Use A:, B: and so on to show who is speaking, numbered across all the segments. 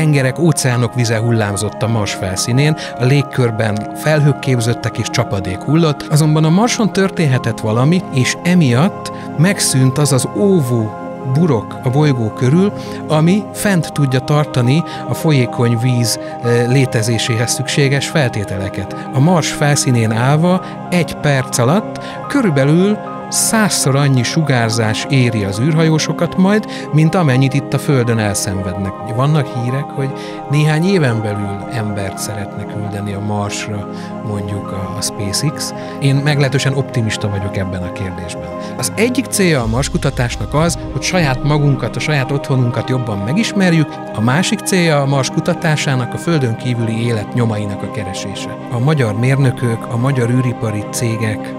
A: tengerek, óceánok vize hullámzott a Mars felszínén, a légkörben felhők képződtek és csapadék hullott, azonban a Marson történhetett valami, és emiatt megszűnt az az óvó burok a bolygó körül, ami fent tudja tartani a folyékony víz eh, létezéséhez szükséges feltételeket. A Mars felszínén állva egy perc alatt körülbelül százszor annyi sugárzás éri az űrhajósokat majd, mint amennyit itt a Földön elszenvednek. Vannak hírek, hogy néhány éven belül embert szeretne küldeni a Marsra, mondjuk a, a SpaceX. Én meglehetősen optimista vagyok ebben a kérdésben. Az egyik célja a Mars kutatásnak az, hogy saját magunkat, a saját otthonunkat jobban megismerjük, a másik célja a Mars kutatásának a Földön kívüli élet nyomainak a keresése. A magyar mérnökök, a magyar űripari cégek,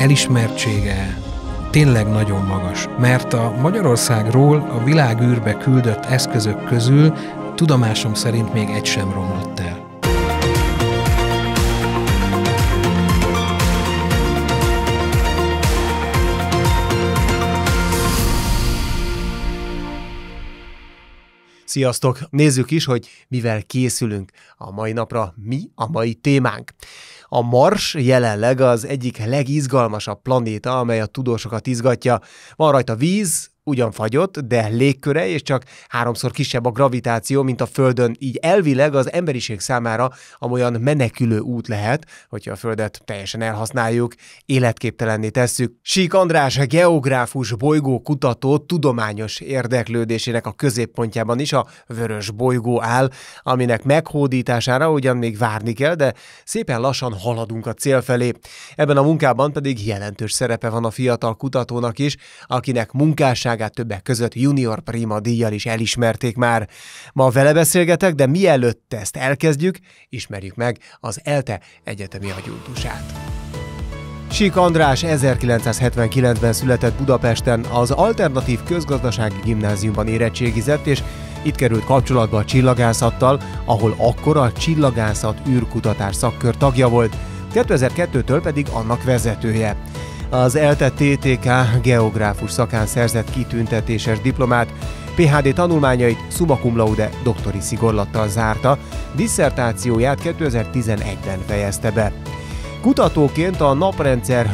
A: elismertsége tényleg nagyon magas, mert a Magyarországról a világűrbe küldött eszközök közül tudomásom szerint még egy sem romlott el.
B: Sziasztok! Nézzük is, hogy mivel készülünk a mai napra, mi a mai témánk. A Mars jelenleg az egyik legizgalmasabb planéta, amely a tudósokat izgatja. Van rajta víz, ugyan fagyott, de légköre, és csak háromszor kisebb a gravitáció, mint a Földön. Így elvileg az emberiség számára amolyan menekülő út lehet, hogyha a Földet teljesen elhasználjuk, életképtelenné tesszük. Sík András, geográfus, kutató, tudományos érdeklődésének a középpontjában is a vörös bolygó áll, aminek meghódítására ugyan még várni kell, de szépen lassan haladunk a cél felé. Ebben a munkában pedig jelentős szerepe van a fiatal kutatónak is, akinek munkásság munkásságát többek között Junior Prima díjjal is elismerték már. Ma vele beszélgetek, de mielőtt ezt elkezdjük, ismerjük meg az ELTE egyetemi agyúdusát. Sik András 1979-ben született Budapesten, az Alternatív Közgazdasági Gimnáziumban érettségizett, és itt került kapcsolatba a csillagászattal, ahol akkor a csillagászat űrkutatás szakkör tagja volt, 2002-től pedig annak vezetője az ELTE TTK geográfus szakán szerzett kitüntetéses diplomát, PHD tanulmányait summa cum laude doktori szigorlattal zárta, disszertációját 2011-ben fejezte be. Kutatóként a naprendszer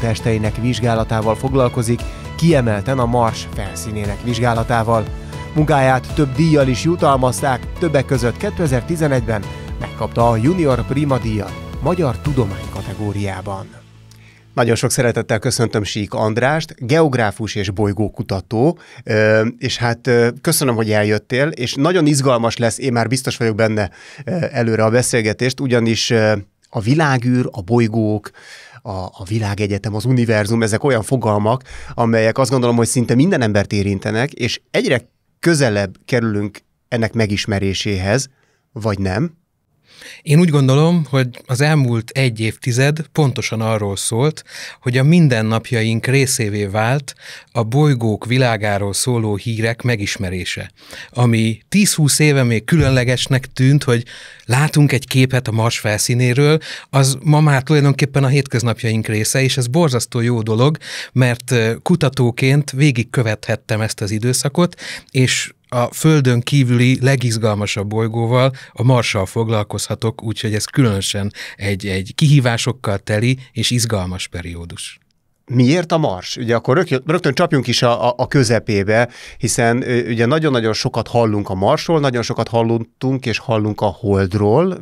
B: testeinek vizsgálatával foglalkozik, kiemelten a Mars felszínének vizsgálatával. Munkáját több díjjal is jutalmazták, többek között 2011-ben megkapta a Junior Prima díjat magyar tudomány kategóriában. Nagyon sok szeretettel köszöntöm Sík Andrást, geográfus és bolygókutató, és hát köszönöm, hogy eljöttél, és nagyon izgalmas lesz, én már biztos vagyok benne előre a beszélgetést, ugyanis a világűr, a bolygók, a, a világegyetem, az univerzum, ezek olyan fogalmak, amelyek azt gondolom, hogy szinte minden embert érintenek, és egyre közelebb kerülünk ennek megismeréséhez, vagy nem,
A: én úgy gondolom, hogy az elmúlt egy évtized pontosan arról szólt, hogy a mindennapjaink részévé vált a bolygók világáról szóló hírek megismerése, ami 10-20 éve még különlegesnek tűnt, hogy látunk egy képet a Mars felszínéről, az ma már tulajdonképpen a hétköznapjaink része, és ez borzasztó jó dolog, mert kutatóként végigkövethettem ezt az időszakot, és a Földön kívüli legizgalmasabb bolygóval, a Marssal foglalkozhatok, úgyhogy ez különösen egy, egy kihívásokkal teli és izgalmas periódus.
B: Miért a Mars? Ugye akkor rögtön, csapjunk is a, a, a közepébe, hiszen ugye nagyon-nagyon sokat hallunk a Marsról, nagyon sokat hallottunk és hallunk a Holdról,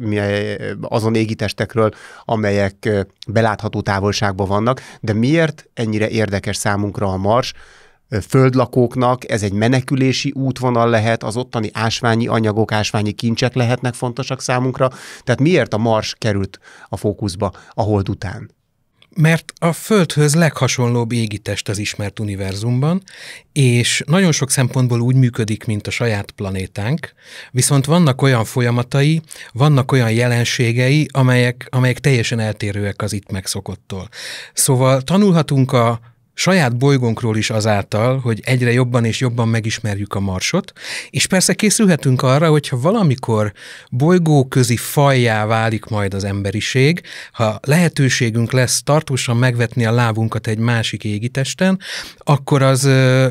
B: azon égitestekről, amelyek belátható távolságban vannak, de miért ennyire érdekes számunkra a Mars? földlakóknak ez egy menekülési útvonal lehet, az ottani ásványi anyagok, ásványi kincsek lehetnek fontosak számunkra. Tehát miért a Mars került a fókuszba a hold után?
A: Mert a Földhöz leghasonlóbb égitest az ismert univerzumban, és nagyon sok szempontból úgy működik, mint a saját planétánk, viszont vannak olyan folyamatai, vannak olyan jelenségei, amelyek, amelyek teljesen eltérőek az itt megszokottól. Szóval tanulhatunk a saját bolygónkról is azáltal, hogy egyre jobban és jobban megismerjük a marsot, és persze készülhetünk arra, hogyha valamikor bolygóközi fajjá válik majd az emberiség, ha lehetőségünk lesz tartósan megvetni a lábunkat egy másik égitesten, akkor az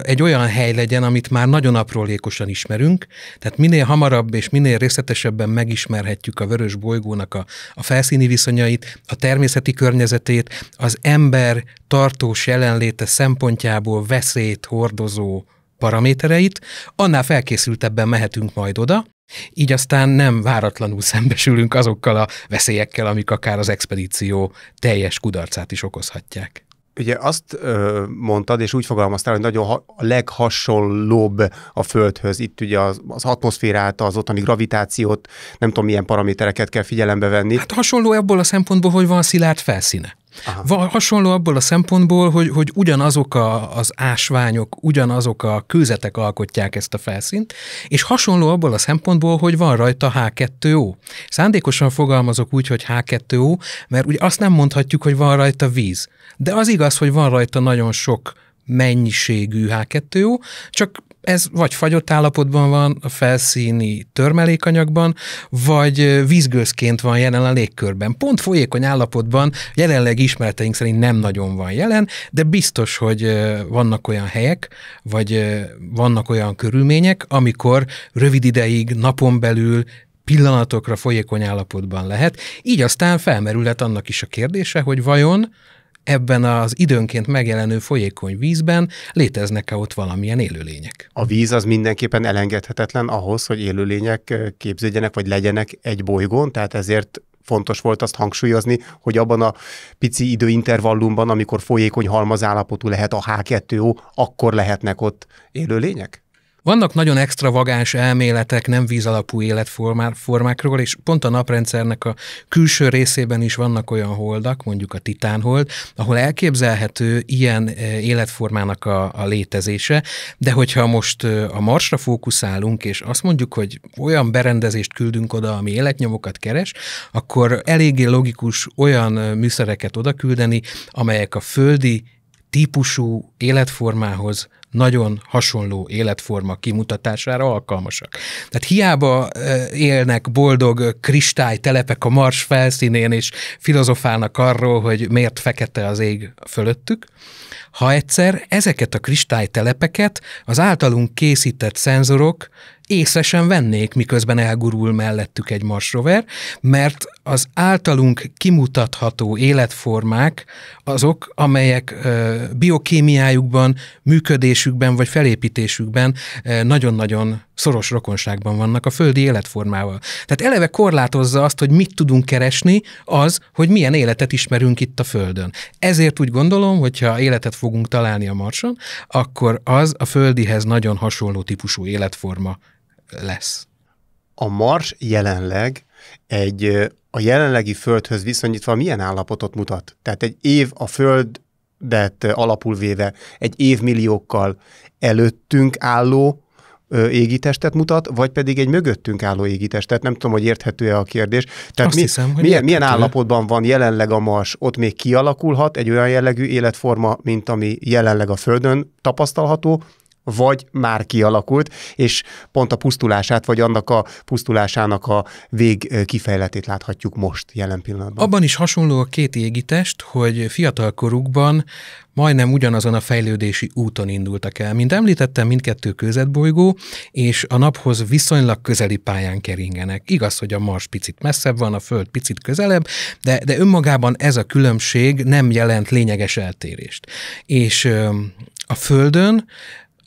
A: egy olyan hely legyen, amit már nagyon aprólékosan ismerünk, tehát minél hamarabb és minél részletesebben megismerhetjük a vörös bolygónak a, a felszíni viszonyait, a természeti környezetét, az ember tartós jelenlét jelenléte szempontjából veszélyt hordozó paramétereit, annál felkészültebben mehetünk majd oda, így aztán nem váratlanul szembesülünk azokkal a veszélyekkel, amik akár az expedíció teljes kudarcát is okozhatják.
B: Ugye azt ö, mondtad, és úgy fogalmaztál, hogy nagyon ha, a leghasonlóbb a Földhöz. Itt ugye az, az atmoszférát, az ottani gravitációt, nem tudom, milyen paramétereket kell figyelembe venni. Hát hasonló ebből a szempontból, hogy van szilárd felszíne.
A: Aha. Va, hasonló abból a szempontból, hogy, hogy ugyanazok a, az ásványok, ugyanazok a kőzetek alkotják ezt a felszínt, és hasonló abból a szempontból, hogy van rajta H2O. Szándékosan fogalmazok úgy, hogy H2O, mert ugye azt nem mondhatjuk, hogy van rajta víz. De az igaz, hogy van rajta nagyon sok mennyiségű H2O, csak ez vagy fagyott állapotban van a felszíni törmelékanyagban, vagy vízgőzként van jelen a légkörben. Pont folyékony állapotban jelenleg ismereteink szerint nem nagyon van jelen, de biztos, hogy vannak olyan helyek, vagy vannak olyan körülmények, amikor rövid ideig, napon belül pillanatokra folyékony állapotban lehet. Így aztán felmerülhet annak is a kérdése, hogy vajon ebben az időnként megjelenő folyékony vízben léteznek-e
B: ott valamilyen élőlények. A víz az mindenképpen elengedhetetlen ahhoz, hogy élőlények eh, képződjenek vagy legyenek egy bolygón, tehát ezért fontos volt azt hangsúlyozni, hogy abban a pici időintervallumban, amikor folyékony halmazállapotú lehet a H2O, akkor lehetnek ott élőlények?
A: Vannak nagyon extravagáns elméletek nem vízalapú életformákról, és pont a naprendszernek a külső részében is vannak olyan holdak, mondjuk a titánhold, ahol elképzelhető ilyen eh, életformának a, a létezése, de hogyha most eh, a Marsra fókuszálunk, és azt mondjuk, hogy olyan berendezést küldünk oda, ami életnyomokat keres, akkor eléggé logikus olyan eh, műszereket oda küldeni, amelyek a földi típusú életformához nagyon hasonló életforma kimutatására alkalmasak. Tehát hiába élnek boldog kristálytelepek a Mars felszínén, és filozofálnak arról, hogy miért fekete az ég fölöttük, ha egyszer ezeket a kristálytelepeket az általunk készített szenzorok észre sem vennék, miközben elgurul mellettük egy marsrover, mert az általunk kimutatható életformák azok, amelyek biokémiájukban, működésükben vagy felépítésükben nagyon-nagyon szoros rokonságban vannak a földi életformával. Tehát eleve korlátozza azt, hogy mit tudunk keresni, az, hogy milyen életet ismerünk itt a Földön. Ezért úgy gondolom, hogyha életet fogunk találni a Marson, akkor az a földihez nagyon hasonló típusú életforma lesz.
B: A Mars jelenleg egy a jelenlegi Földhöz viszonyítva milyen állapotot mutat? Tehát egy év a Föld alapul véve egy évmilliókkal előttünk álló égitestet mutat, vagy pedig egy mögöttünk álló égitestet. Nem tudom, hogy érthető-e a kérdés. Tehát Azt mi, hiszem, hogy milyen, milyen állapotban van jelenleg a Mars? Ott még kialakulhat egy olyan jellegű életforma, mint ami jelenleg a Földön tapasztalható, vagy már kialakult, és pont a pusztulását, vagy annak a pusztulásának a vég kifejletét láthatjuk most, jelen pillanatban.
A: Abban is hasonló a két égitest, hogy fiatalkorukban majdnem ugyanazon a fejlődési úton indultak el. Mint említettem, mindkettő közetbolygó, és a naphoz viszonylag közeli pályán keringenek. Igaz, hogy a Mars picit messzebb van, a Föld picit közelebb, de, de önmagában ez a különbség nem jelent lényeges eltérést. És a Földön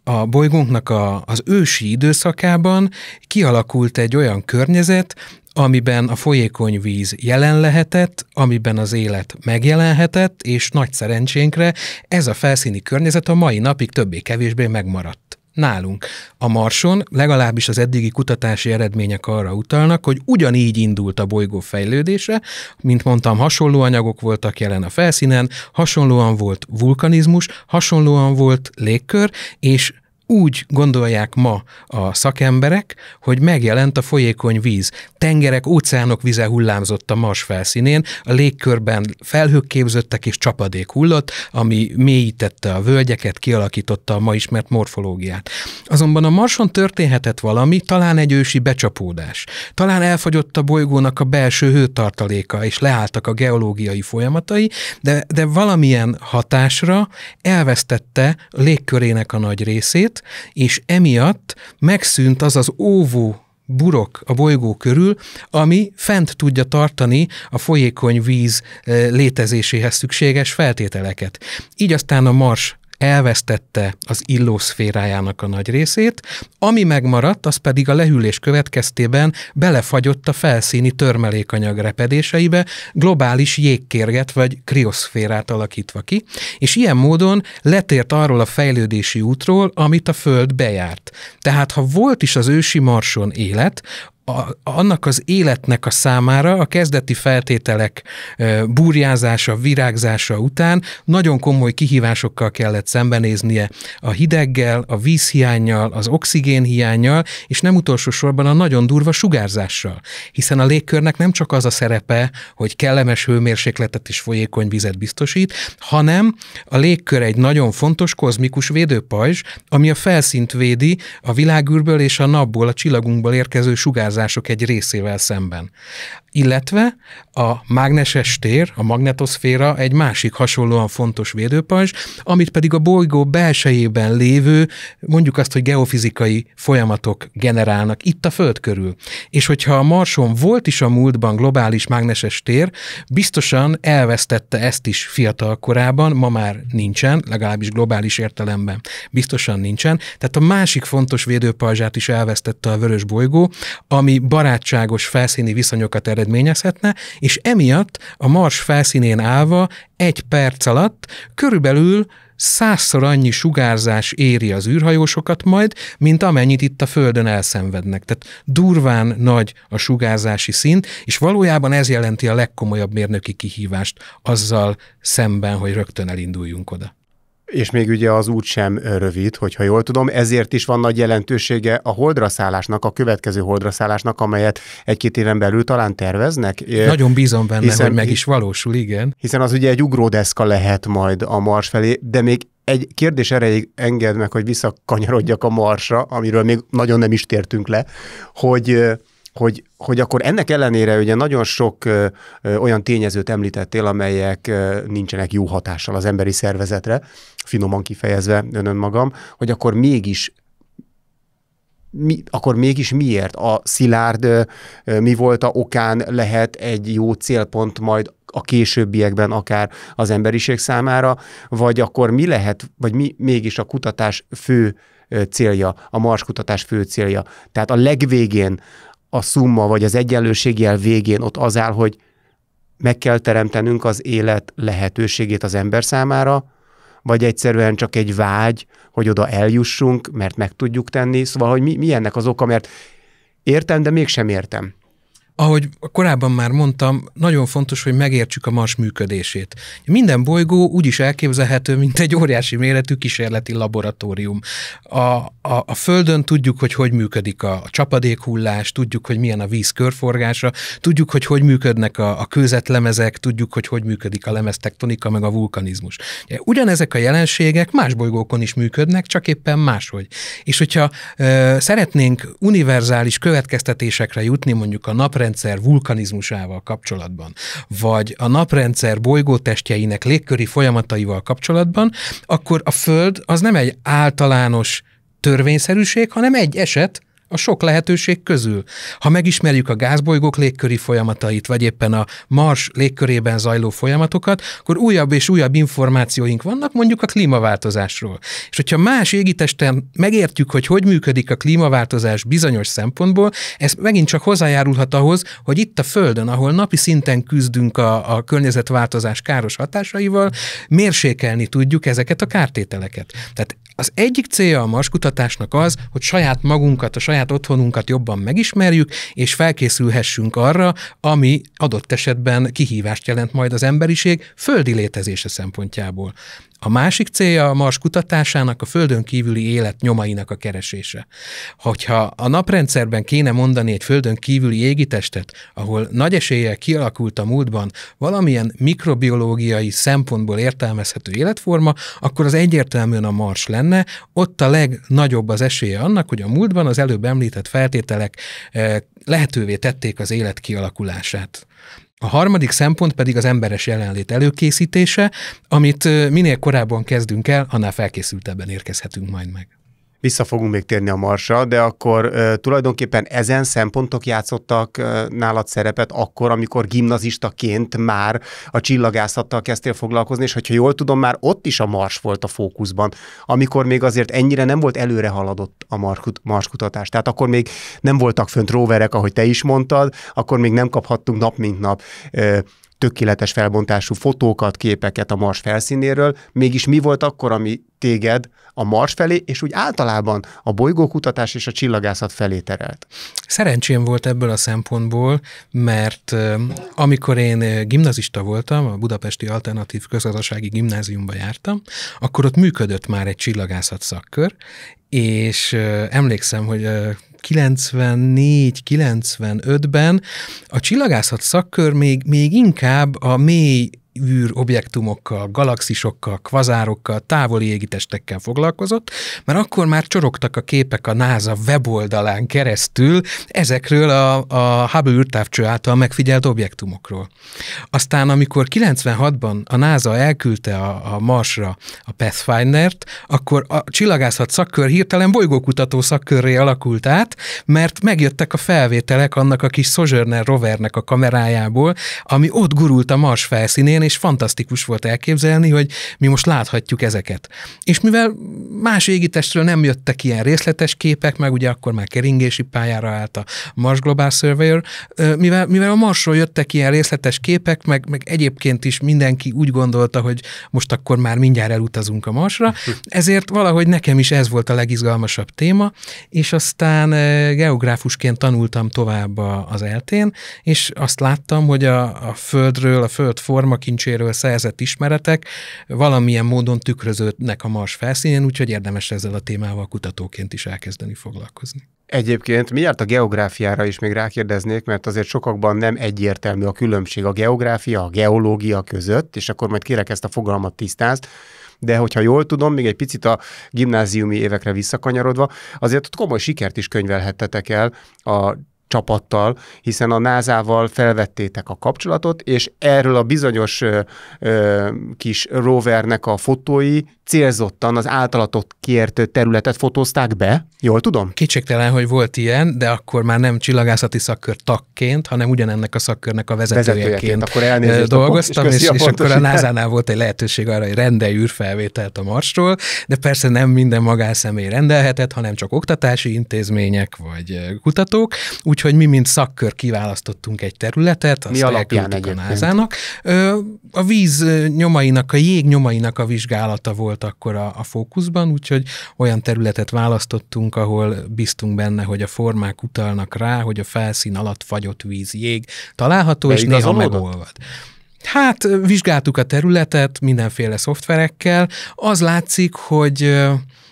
A: a bolygónknak a, az ősi időszakában kialakult egy olyan környezet, amiben a folyékony víz jelen lehetett, amiben az élet megjelenhetett, és nagy szerencsénkre ez a felszíni környezet a mai napig többé-kevésbé megmaradt nálunk. A Marson legalábbis az eddigi kutatási eredmények arra utalnak, hogy ugyanígy indult a bolygó fejlődése, mint mondtam, hasonló anyagok voltak jelen a felszínen, hasonlóan volt vulkanizmus, hasonlóan volt légkör, és úgy gondolják ma a szakemberek, hogy megjelent a folyékony víz. Tengerek, óceánok vize hullámzott a Mars felszínén, a légkörben felhők képződtek és csapadék hullott, ami mélyítette a völgyeket, kialakította a ma ismert morfológiát. Azonban a Marson történhetett valami, talán egy ősi becsapódás. Talán elfogyott a bolygónak a belső hőtartaléka, és leálltak a geológiai folyamatai, de, de valamilyen hatásra elvesztette a légkörének a nagy részét, és emiatt megszűnt az az óvó burok a bolygó körül, ami fent tudja tartani a folyékony víz eh, létezéséhez szükséges feltételeket. Így aztán a Mars elvesztette az illószférájának a nagy részét, ami megmaradt, az pedig a lehűlés következtében belefagyott a felszíni törmelékanyag repedéseibe, globális jégkérget vagy krioszférát alakítva ki, és ilyen módon letért arról a fejlődési útról, amit a Föld bejárt. Tehát ha volt is az ősi marson élet, a, annak az életnek a számára a kezdeti feltételek búrjázása, virágzása után nagyon komoly kihívásokkal kellett szembenéznie a hideggel, a vízhiányjal, az oxigénhiányjal, és nem utolsó sorban a nagyon durva sugárzással. Hiszen a légkörnek nem csak az a szerepe, hogy kellemes hőmérsékletet és folyékony vizet biztosít, hanem a légkör egy nagyon fontos kozmikus védőpajzs, ami a felszínt védi a világűrből és a napból, a csillagunkból érkező sugárzás beruházások egy részével szemben illetve a mágneses tér, a magnetoszféra egy másik hasonlóan fontos védőpajzs, amit pedig a bolygó belsejében lévő, mondjuk azt, hogy geofizikai folyamatok generálnak itt a Föld körül. És hogyha a Marson volt is a múltban globális mágneses tér, biztosan elvesztette ezt is fiatal korában, ma már nincsen, legalábbis globális értelemben biztosan nincsen. Tehát a másik fontos védőpajzsát is elvesztette a vörös bolygó, ami barátságos felszíni viszonyokat eredményezett eredményezhetne, és emiatt a Mars felszínén állva egy perc alatt körülbelül százszor annyi sugárzás éri az űrhajósokat majd, mint amennyit itt a Földön elszenvednek. Tehát durván nagy a sugárzási szint, és valójában ez jelenti a legkomolyabb mérnöki kihívást azzal szemben, hogy rögtön elinduljunk oda
B: és még ugye az út sem rövid, hogyha jól tudom, ezért is van nagy jelentősége a holdraszállásnak, a következő holdraszállásnak, amelyet egy-két éven belül talán terveznek. Nagyon bízom benne, hiszen, hogy meg is
A: valósul, igen.
B: Hiszen az ugye egy ugródeszka lehet majd a Mars felé, de még egy kérdés erejéig engedd meg, hogy visszakanyarodjak a Marsra, amiről még nagyon nem is tértünk le, hogy hogy, hogy akkor ennek ellenére ugye nagyon sok ö, ö, olyan tényezőt említettél, amelyek ö, nincsenek jó hatással az emberi szervezetre, finoman kifejezve önön magam, hogy akkor mégis mi, akkor mégis miért? A szilárd mi volt a okán lehet egy jó célpont majd a későbbiekben akár az emberiség számára, vagy akkor mi lehet, vagy mi mégis a kutatás fő célja, a Mars kutatás fő célja. Tehát a legvégén a szumma vagy az egyenlőségjel végén ott az áll, hogy meg kell teremtenünk az élet lehetőségét az ember számára, vagy egyszerűen csak egy vágy, hogy oda eljussunk, mert meg tudjuk tenni. Szóval, hogy mi, mi ennek az oka, mert értem, de mégsem értem
A: ahogy korábban már mondtam, nagyon fontos, hogy megértsük a Mars működését. Minden bolygó úgy is elképzelhető, mint egy óriási méretű kísérleti laboratórium. A, a, a Földön tudjuk, hogy hogy működik a, a csapadékhullás, tudjuk, hogy milyen a víz körforgása, tudjuk, hogy hogy működnek a, a kőzetlemezek, tudjuk, hogy hogy működik a lemeztektonika, meg a vulkanizmus. Ugyanezek a jelenségek más bolygókon is működnek, csak éppen máshogy. És hogyha ö, szeretnénk univerzális következtetésekre jutni, mondjuk a napra, naprendszer vulkanizmusával kapcsolatban, vagy a naprendszer bolygótestjeinek légköri folyamataival kapcsolatban, akkor a Föld az nem egy általános törvényszerűség, hanem egy eset, a sok lehetőség közül. Ha megismerjük a gázbolygók légköri folyamatait, vagy éppen a Mars légkörében zajló folyamatokat, akkor újabb és újabb információink vannak mondjuk a klímaváltozásról. És hogyha más égitesten megértjük, hogy hogy működik a klímaváltozás bizonyos szempontból, ez megint csak hozzájárulhat ahhoz, hogy itt a Földön, ahol napi szinten küzdünk a, a környezetváltozás káros hatásaival, mérsékelni tudjuk ezeket a kártételeket. Tehát az egyik célja a Mars kutatásnak az, hogy saját magunkat, a saját saját otthonunkat jobban megismerjük, és felkészülhessünk arra, ami adott esetben kihívást jelent majd az emberiség földi létezése szempontjából. A másik célja a Mars kutatásának a Földön kívüli élet nyomainak a keresése. Hogyha a naprendszerben kéne mondani egy Földön kívüli égitestet, ahol nagy eséllyel kialakult a múltban valamilyen mikrobiológiai szempontból értelmezhető életforma, akkor az egyértelműen a Mars lenne, ott a legnagyobb az esélye annak, hogy a múltban az előbb említett feltételek eh, lehetővé tették az élet kialakulását. A harmadik szempont pedig az emberes jelenlét előkészítése, amit minél korábban kezdünk el, annál felkészültebben érkezhetünk majd meg.
B: Vissza fogunk még térni a marsra, de akkor ö, tulajdonképpen ezen szempontok játszottak ö, nálad szerepet akkor, amikor gimnazistaként már a csillagászattal kezdtél foglalkozni, és hogyha jól tudom, már ott is a mars volt a fókuszban, amikor még azért ennyire nem volt előre haladott a Mars kutatás. Tehát akkor még nem voltak fönt roverek, ahogy te is mondtad, akkor még nem kaphattunk nap mint nap ö, tökéletes felbontású fotókat, képeket a Mars felszínéről, mégis mi volt akkor, ami téged a Mars felé, és úgy általában a bolygókutatás és a csillagászat felé terelt?
A: Szerencsém volt ebből a szempontból, mert amikor én gimnazista voltam, a Budapesti Alternatív Közgazdasági Gimnáziumba jártam, akkor ott működött már egy csillagászat szakkör, és emlékszem, hogy 94-95-ben a csillagászat szakkör még, még inkább a mély űrobjektumokkal, galaxisokkal, kvazárokkal, távoli égitestekkel foglalkozott, mert akkor már csorogtak a képek a NASA weboldalán keresztül ezekről a, a Hubble űrtávcső által megfigyelt objektumokról. Aztán, amikor 96-ban a NASA elküldte a, a Marsra a Pathfinder-t, akkor a csillagászat szakkör hirtelen bolygókutató szakkörré alakult át, mert megjöttek a felvételek annak a kis Sojourner rovernek a kamerájából, ami ott gurult a Mars felszínén, és fantasztikus volt elképzelni, hogy mi most láthatjuk ezeket. És mivel más égitestről nem jöttek ilyen részletes képek, meg ugye akkor már keringési pályára állt a Mars Global Surveyor, mivel, mivel a Marsról jöttek ilyen részletes képek, meg, meg egyébként is mindenki úgy gondolta, hogy most akkor már mindjárt elutazunk a Marsra, ezért valahogy nekem is ez volt a legizgalmasabb téma, és aztán geográfusként tanultam tovább az eltén, és azt láttam, hogy a, a Földről, a Föld forma kincséről szerzett ismeretek valamilyen módon tükröződnek a Mars felszínén, úgyhogy érdemes ezzel a témával kutatóként is elkezdeni foglalkozni.
B: Egyébként miért a geográfiára is még rákérdeznék, mert azért sokakban nem egyértelmű a különbség a geográfia, a geológia között, és akkor majd kérek ezt a fogalmat tisztázt, de hogyha jól tudom, még egy picit a gimnáziumi évekre visszakanyarodva, azért ott komoly sikert is könyvelhettetek el a csapattal, hiszen a NASA-val felvettétek a kapcsolatot, és erről a bizonyos ö, ö, kis rovernek a fotói célzottan az általatot kért területet fotózták be, jól tudom?
A: Kétségtelen, hogy volt ilyen, de akkor már nem csillagászati szakkör tagként, hanem ugyanennek a szakkörnek a vezetőjeként, vezetőjeként. Akkor elnézést dolgoztam, és, és, és akkor a NASA-nál volt egy lehetőség arra, hogy rendelj űrfelvételt a Marsról, de persze nem minden magánszemély rendelhetett, hanem csak oktatási intézmények vagy kutatók, úgy úgyhogy mi, mint szakkör kiválasztottunk egy területet, azt mi alapján a názának. A víz nyomainak, a jég nyomainak a vizsgálata volt akkor a, a fókuszban, úgyhogy olyan területet választottunk, ahol biztunk benne, hogy a formák utalnak rá, hogy a felszín alatt fagyott víz, jég található, De és néha megolvad. Hát vizsgáltuk a területet mindenféle szoftverekkel. Az látszik, hogy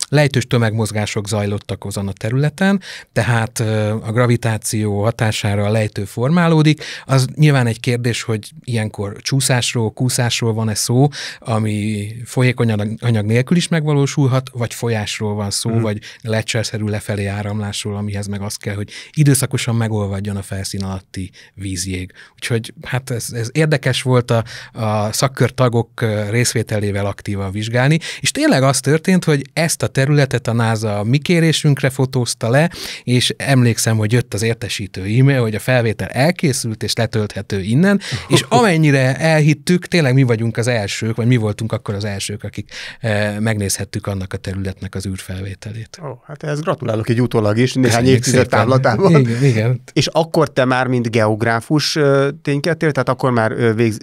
A: lejtős tömegmozgások zajlottak azon a területen, tehát a gravitáció hatására a lejtő formálódik. Az nyilván egy kérdés, hogy ilyenkor csúszásról, kúszásról van-e szó, ami folyékony anyag nélkül is megvalósulhat, vagy folyásról van szó, mm. vagy lecserszerű lefelé áramlásról, amihez meg az kell, hogy időszakosan megolvadjon a felszín alatti vízjég. Úgyhogy hát ez, ez érdekes volt a, a szakkörtagok részvételével aktívan vizsgálni, és tényleg az történt, hogy ezt a területet, a NASA a mi kérésünkre fotózta le, és emlékszem, hogy jött az értesítő e-mail, hogy a felvétel elkészült és letölthető innen, és amennyire elhittük, tényleg mi vagyunk az elsők, vagy mi voltunk akkor az elsők, akik e, megnézhettük annak a területnek az űrfelvételét.
B: Ó, hát ez gratulálok egy utólag is, néhány évtized távlatában. Igen, igen. És akkor te már, mint geográfus ténykedtél, tehát akkor már végz,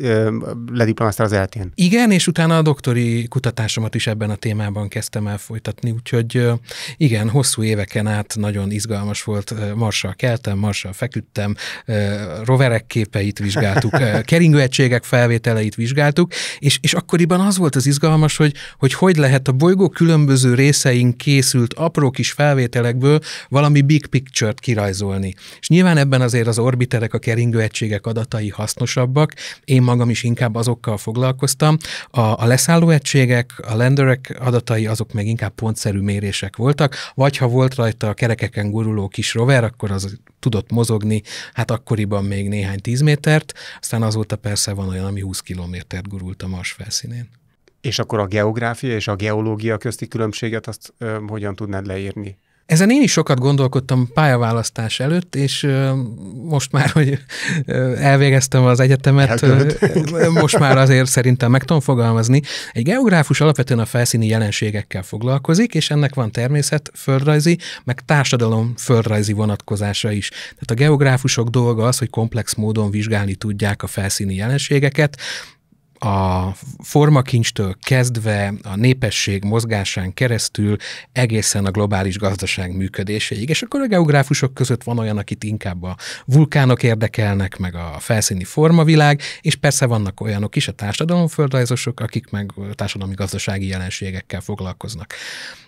B: lediplomáztál az eltén.
A: Igen, és utána a doktori kutatásomat is ebben a témában kezdtem el folytatni kapni, úgyhogy igen, hosszú éveken át nagyon izgalmas volt, marssal keltem, marssal feküdtem, roverek képeit vizsgáltuk, keringőegységek felvételeit vizsgáltuk, és, és akkoriban az volt az izgalmas, hogy, hogy hogy lehet a bolygó különböző részein készült apró kis felvételekből valami big picture-t kirajzolni. És nyilván ebben azért az orbiterek, a keringőegységek adatai hasznosabbak, én magam is inkább azokkal foglalkoztam. A, a leszállóegységek, a lenderek adatai azok meg inkább pont pontszerű mérések voltak, vagy ha volt rajta a kerekeken guruló kis rover, akkor az tudott mozogni, hát akkoriban még néhány tíz métert, aztán azóta persze van olyan, ami 20 kilométert gurult a Mars
B: felszínén. És akkor a geográfia és a geológia közti különbséget azt ö, hogyan tudnád leírni?
A: Ezen én is sokat gondolkodtam pályaválasztás előtt, és most már, hogy elvégeztem az egyetemet, Elkövet. most már azért szerintem meg tudom fogalmazni. Egy geográfus alapvetően a felszíni jelenségekkel foglalkozik, és ennek van természet, földrajzi, meg társadalom földrajzi vonatkozása is. Tehát a geográfusok dolga az, hogy komplex módon vizsgálni tudják a felszíni jelenségeket, a formakincstől kezdve a népesség mozgásán keresztül egészen a globális gazdaság működéséig. És akkor a geográfusok között van olyan, akit inkább a vulkánok érdekelnek, meg a felszíni formavilág, és persze vannak olyanok is, a társadalomföldrajzosok, akik meg társadalmi gazdasági jelenségekkel foglalkoznak.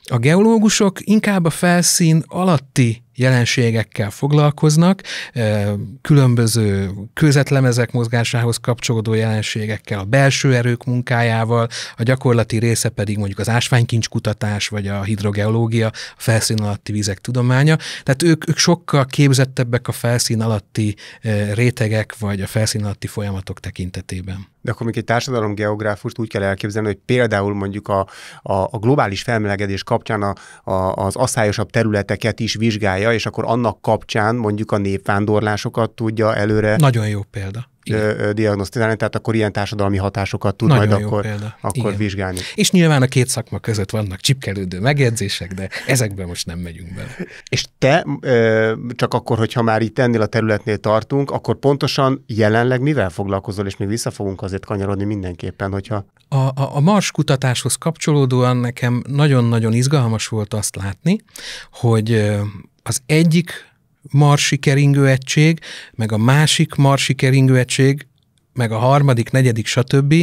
A: A geológusok inkább a felszín alatti jelenségekkel foglalkoznak, különböző kőzetlemezek mozgásához kapcsolódó jelenségekkel, a belső erők munkájával, a gyakorlati része pedig mondjuk az ásványkincskutatás, vagy a hidrogeológia, a felszín alatti vizek tudománya. Tehát ők, ők sokkal képzettebbek a felszín alatti rétegek, vagy a felszín alatti folyamatok tekintetében.
B: De akkor még egy társadalomgeográfust úgy kell elképzelni, hogy például mondjuk a, a, a globális felmelegedés kapcsán a, a, az aszályosabb területeket is vizsgálja, példája, és akkor annak kapcsán mondjuk a népvándorlásokat tudja előre. Nagyon jó példa. Igen. diagnosztizálni, tehát akkor ilyen társadalmi hatásokat tud Nagyon majd akkor, példa. akkor vizsgálni.
A: És nyilván a két szakma között vannak csipkelődő megjegyzések, de ezekben most nem megyünk bele.
B: És te, csak akkor, hogyha már itt ennél a területnél tartunk, akkor pontosan jelenleg mivel foglalkozol, és még vissza fogunk azért kanyarodni mindenképpen, hogyha...
A: A, a, a Mars kutatáshoz kapcsolódóan nekem nagyon-nagyon izgalmas volt azt látni, hogy az egyik marsi egység, meg a másik marsi egység, meg a harmadik, negyedik, stb.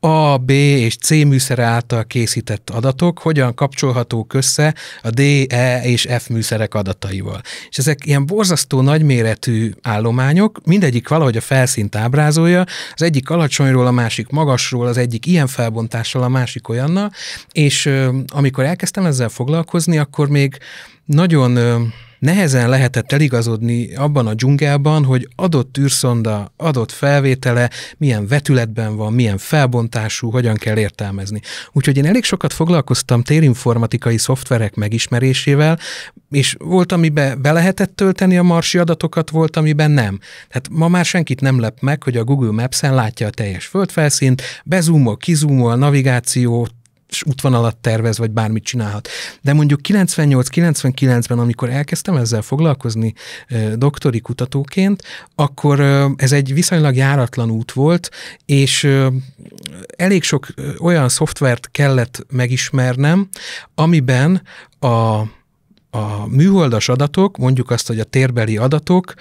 A: A, B és C műszere által készített adatok hogyan kapcsolhatók össze a D, E és F műszerek adataival. És ezek ilyen borzasztó nagyméretű állományok, mindegyik valahogy a felszínt ábrázolja, az egyik alacsonyról, a másik magasról, az egyik ilyen felbontással, a másik olyannal, és amikor elkezdtem ezzel foglalkozni, akkor még nagyon nehezen lehetett eligazodni abban a dzsungelben, hogy adott űrszonda, adott felvétele, milyen vetületben van, milyen felbontású, hogyan kell értelmezni. Úgyhogy én elég sokat foglalkoztam térinformatikai szoftverek megismerésével, és volt, amiben be lehetett tölteni a marsi adatokat, volt, amiben nem. Tehát ma már senkit nem lep meg, hogy a Google Maps-en látja a teljes földfelszínt, bezúmol, kizúmol, navigációt, és útvonalat tervez, vagy bármit csinálhat. De mondjuk 98-99-ben, amikor elkezdtem ezzel foglalkozni doktori kutatóként, akkor ez egy viszonylag járatlan út volt, és elég sok olyan szoftvert kellett megismernem, amiben a a műholdas adatok, mondjuk azt, hogy a térbeli adatok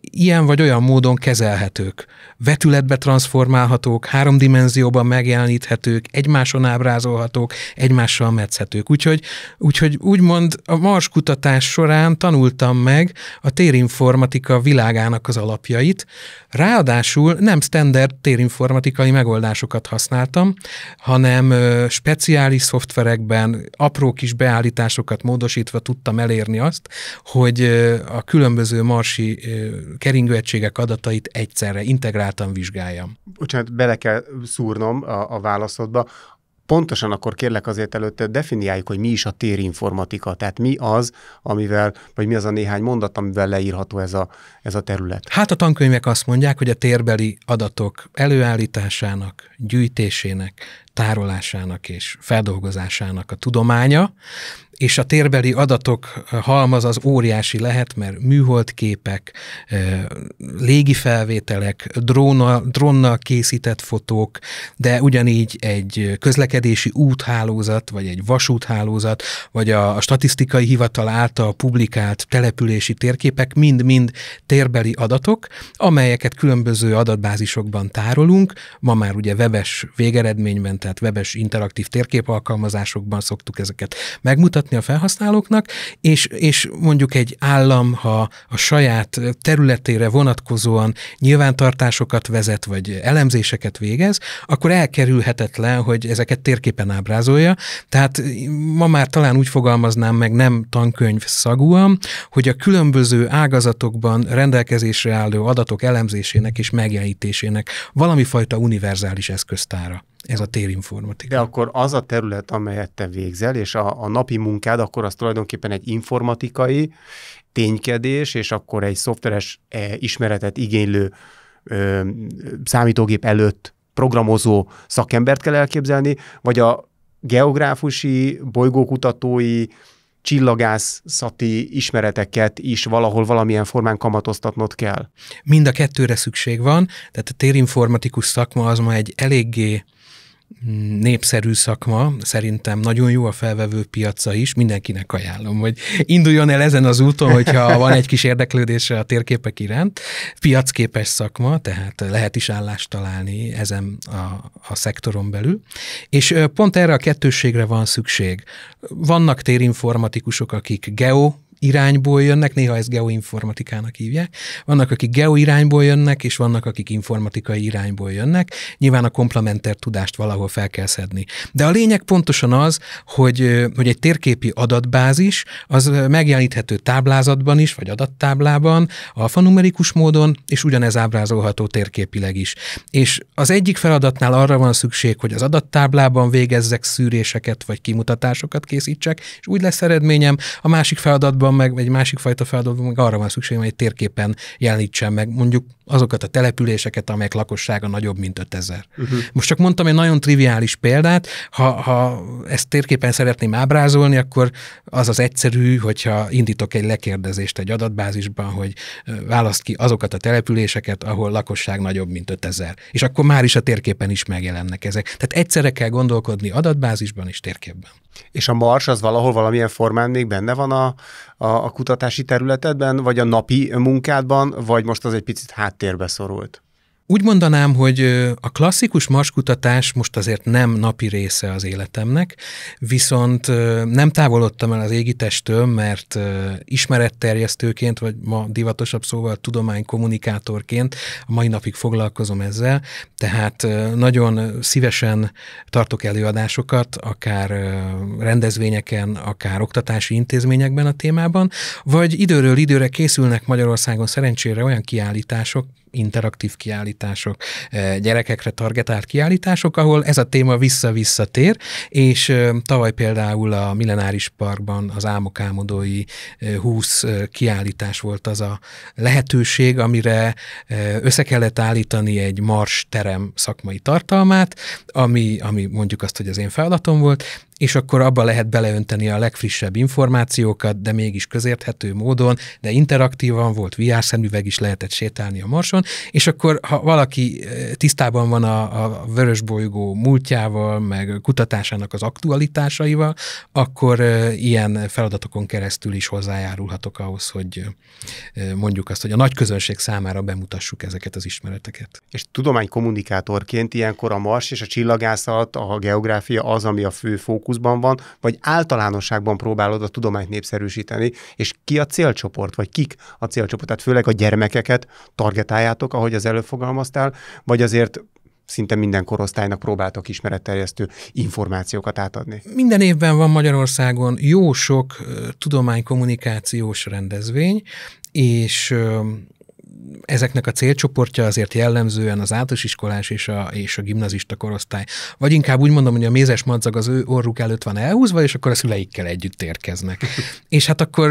A: ilyen vagy olyan módon kezelhetők. Vetületbe transformálhatók, háromdimenzióban megjeleníthetők, egymáson ábrázolhatók, egymással metszhetők. Úgyhogy, úgyhogy úgymond a Mars kutatás során tanultam meg a térinformatika világának az alapjait. Ráadásul nem standard térinformatikai megoldásokat használtam, hanem speciális szoftverekben apró kis beállításokat módosítva tudtam elérni azt, hogy a különböző marsi keringőegységek adatait egyszerre integráltan vizsgáljam.
B: Bocsánat, bele kell szúrnom a, a válaszodba pontosan akkor kérlek azért előtte definiáljuk, hogy mi is a térinformatika, tehát mi az, amivel, vagy mi az a néhány mondat, amivel leírható ez a, ez a terület.
A: Hát a tankönyvek azt mondják, hogy a térbeli adatok előállításának, gyűjtésének, tárolásának és feldolgozásának a tudománya, és a térbeli adatok eh, halmaz az óriási lehet, mert műholdképek, eh, légifelvételek, dróna, drónnal készített fotók, de ugyanígy egy közlekedési úthálózat, vagy egy vasúthálózat, vagy a, a statisztikai hivatal által publikált települési térképek mind-mind térbeli adatok, amelyeket különböző adatbázisokban tárolunk, ma már ugye webes végeredményben, tehát webes interaktív térkép alkalmazásokban szoktuk ezeket megmutatni, juttatni a felhasználóknak, és, és mondjuk egy állam, ha a saját területére vonatkozóan nyilvántartásokat vezet, vagy elemzéseket végez, akkor elkerülhetetlen, hogy ezeket térképen ábrázolja. Tehát ma már talán úgy fogalmaznám meg nem tankönyv szagúan, hogy a különböző ágazatokban rendelkezésre álló adatok elemzésének és megjelenítésének valami fajta univerzális eszköztára ez a térinformatika.
B: De akkor az a terület, amelyet te végzel, és a, a napi munkád, akkor az tulajdonképpen egy informatikai ténykedés, és akkor egy szoftveres e, ismeretet igénylő ö, számítógép előtt programozó szakembert kell elképzelni, vagy a geográfusi, bolygókutatói, csillagászati ismereteket is valahol valamilyen formán kamatoztatnod kell?
A: Mind a kettőre szükség van, tehát a térinformatikus szakma az ma egy eléggé népszerű szakma, szerintem nagyon jó a felvevő piaca is, mindenkinek ajánlom, hogy induljon el ezen az úton, hogyha van egy kis érdeklődése a térképek iránt. Piacképes szakma, tehát lehet is állást találni ezen a, a szektoron belül. És pont erre a kettősségre van szükség. Vannak térinformatikusok, akik geo irányból jönnek, néha ezt geoinformatikának hívják. Vannak, akik geo irányból jönnek, és vannak, akik informatikai irányból jönnek. Nyilván a komplementer tudást valahol fel kell szedni. De a lényeg pontosan az, hogy, hogy egy térképi adatbázis az megjeleníthető táblázatban is, vagy adattáblában, alfanumerikus módon, és ugyanez ábrázolható térképileg is. És az egyik feladatnál arra van szükség, hogy az adattáblában végezzek szűréseket, vagy kimutatásokat készítsek, és úgy lesz eredményem. A másik feladatban feldolgozásban, meg egy másik fajta feldolgozásban meg arra van szükség, hogy egy térképen jelenítsen meg mondjuk azokat a településeket, amelyek lakossága nagyobb, mint 5000. Uh-huh. Mhm. Most csak mondtam egy nagyon triviális példát, ha, ha ezt térképen szeretném ábrázolni, akkor az az egyszerű, hogyha indítok egy lekérdezést egy adatbázisban, hogy választ ki azokat a településeket, ahol lakosság nagyobb, mint 5000. És akkor már is a térképen is megjelennek ezek. Tehát egyszerre kell gondolkodni adatbázisban és térképben.
B: És a mars az valahol valamilyen formán még benne van a, a, a kutatási területedben, vagy a napi munkádban, vagy most az egy picit háttérbe szorult?
A: Úgy mondanám, hogy a klasszikus marskutatás most azért nem napi része az életemnek, viszont nem távolodtam el az égitestől, mert ismeretterjesztőként, vagy ma divatosabb szóval tudománykommunikátorként a mai napig foglalkozom ezzel, tehát nagyon szívesen tartok előadásokat, akár rendezvényeken, akár oktatási intézményekben a témában, vagy időről időre készülnek Magyarországon szerencsére olyan kiállítások, interaktív kiállítások, e, gyerekekre targetált kiállítások, ahol ez a téma vissza-visszatér, és e, tavaly például a Millenáris Parkban az Álmok Álmodói 20 e, kiállítás volt az a lehetőség, amire össze kellett állítani egy mars terem szakmai tartalmát, ami, ami mondjuk azt, hogy az én feladatom volt, és akkor abba lehet beleönteni a legfrissebb információkat, de mégis közérthető módon, de interaktívan volt VR szemüveg is lehetett sétálni a marson, és akkor ha valaki eh, tisztában van a, a vörös bolygó múltjával, meg kutatásának az aktualitásaival, akkor eh, ilyen feladatokon keresztül is hozzájárulhatok ahhoz, hogy eh, mondjuk azt, hogy a nagy közönség számára bemutassuk ezeket az ismereteket.
B: És tudománykommunikátorként ilyenkor a Mars és a csillagászat, a geográfia az, ami a fő fókusz fókuszban van, vagy általánosságban próbálod a tudományt népszerűsíteni, és ki a célcsoport, vagy kik a célcsoport, tehát főleg a gyermekeket targetáljátok, ahogy az előbb fogalmaztál, vagy azért szinte minden korosztálynak próbáltak ismeretterjesztő információkat átadni.
A: Minden évben van Magyarországon jó sok tudománykommunikációs rendezvény, és ezeknek a célcsoportja azért jellemzően az általános iskolás és a, és a gimnazista korosztály. Vagy inkább úgy mondom, hogy a mézes madzag az ő orruk előtt van elhúzva, és akkor a szüleikkel együtt érkeznek. és hát akkor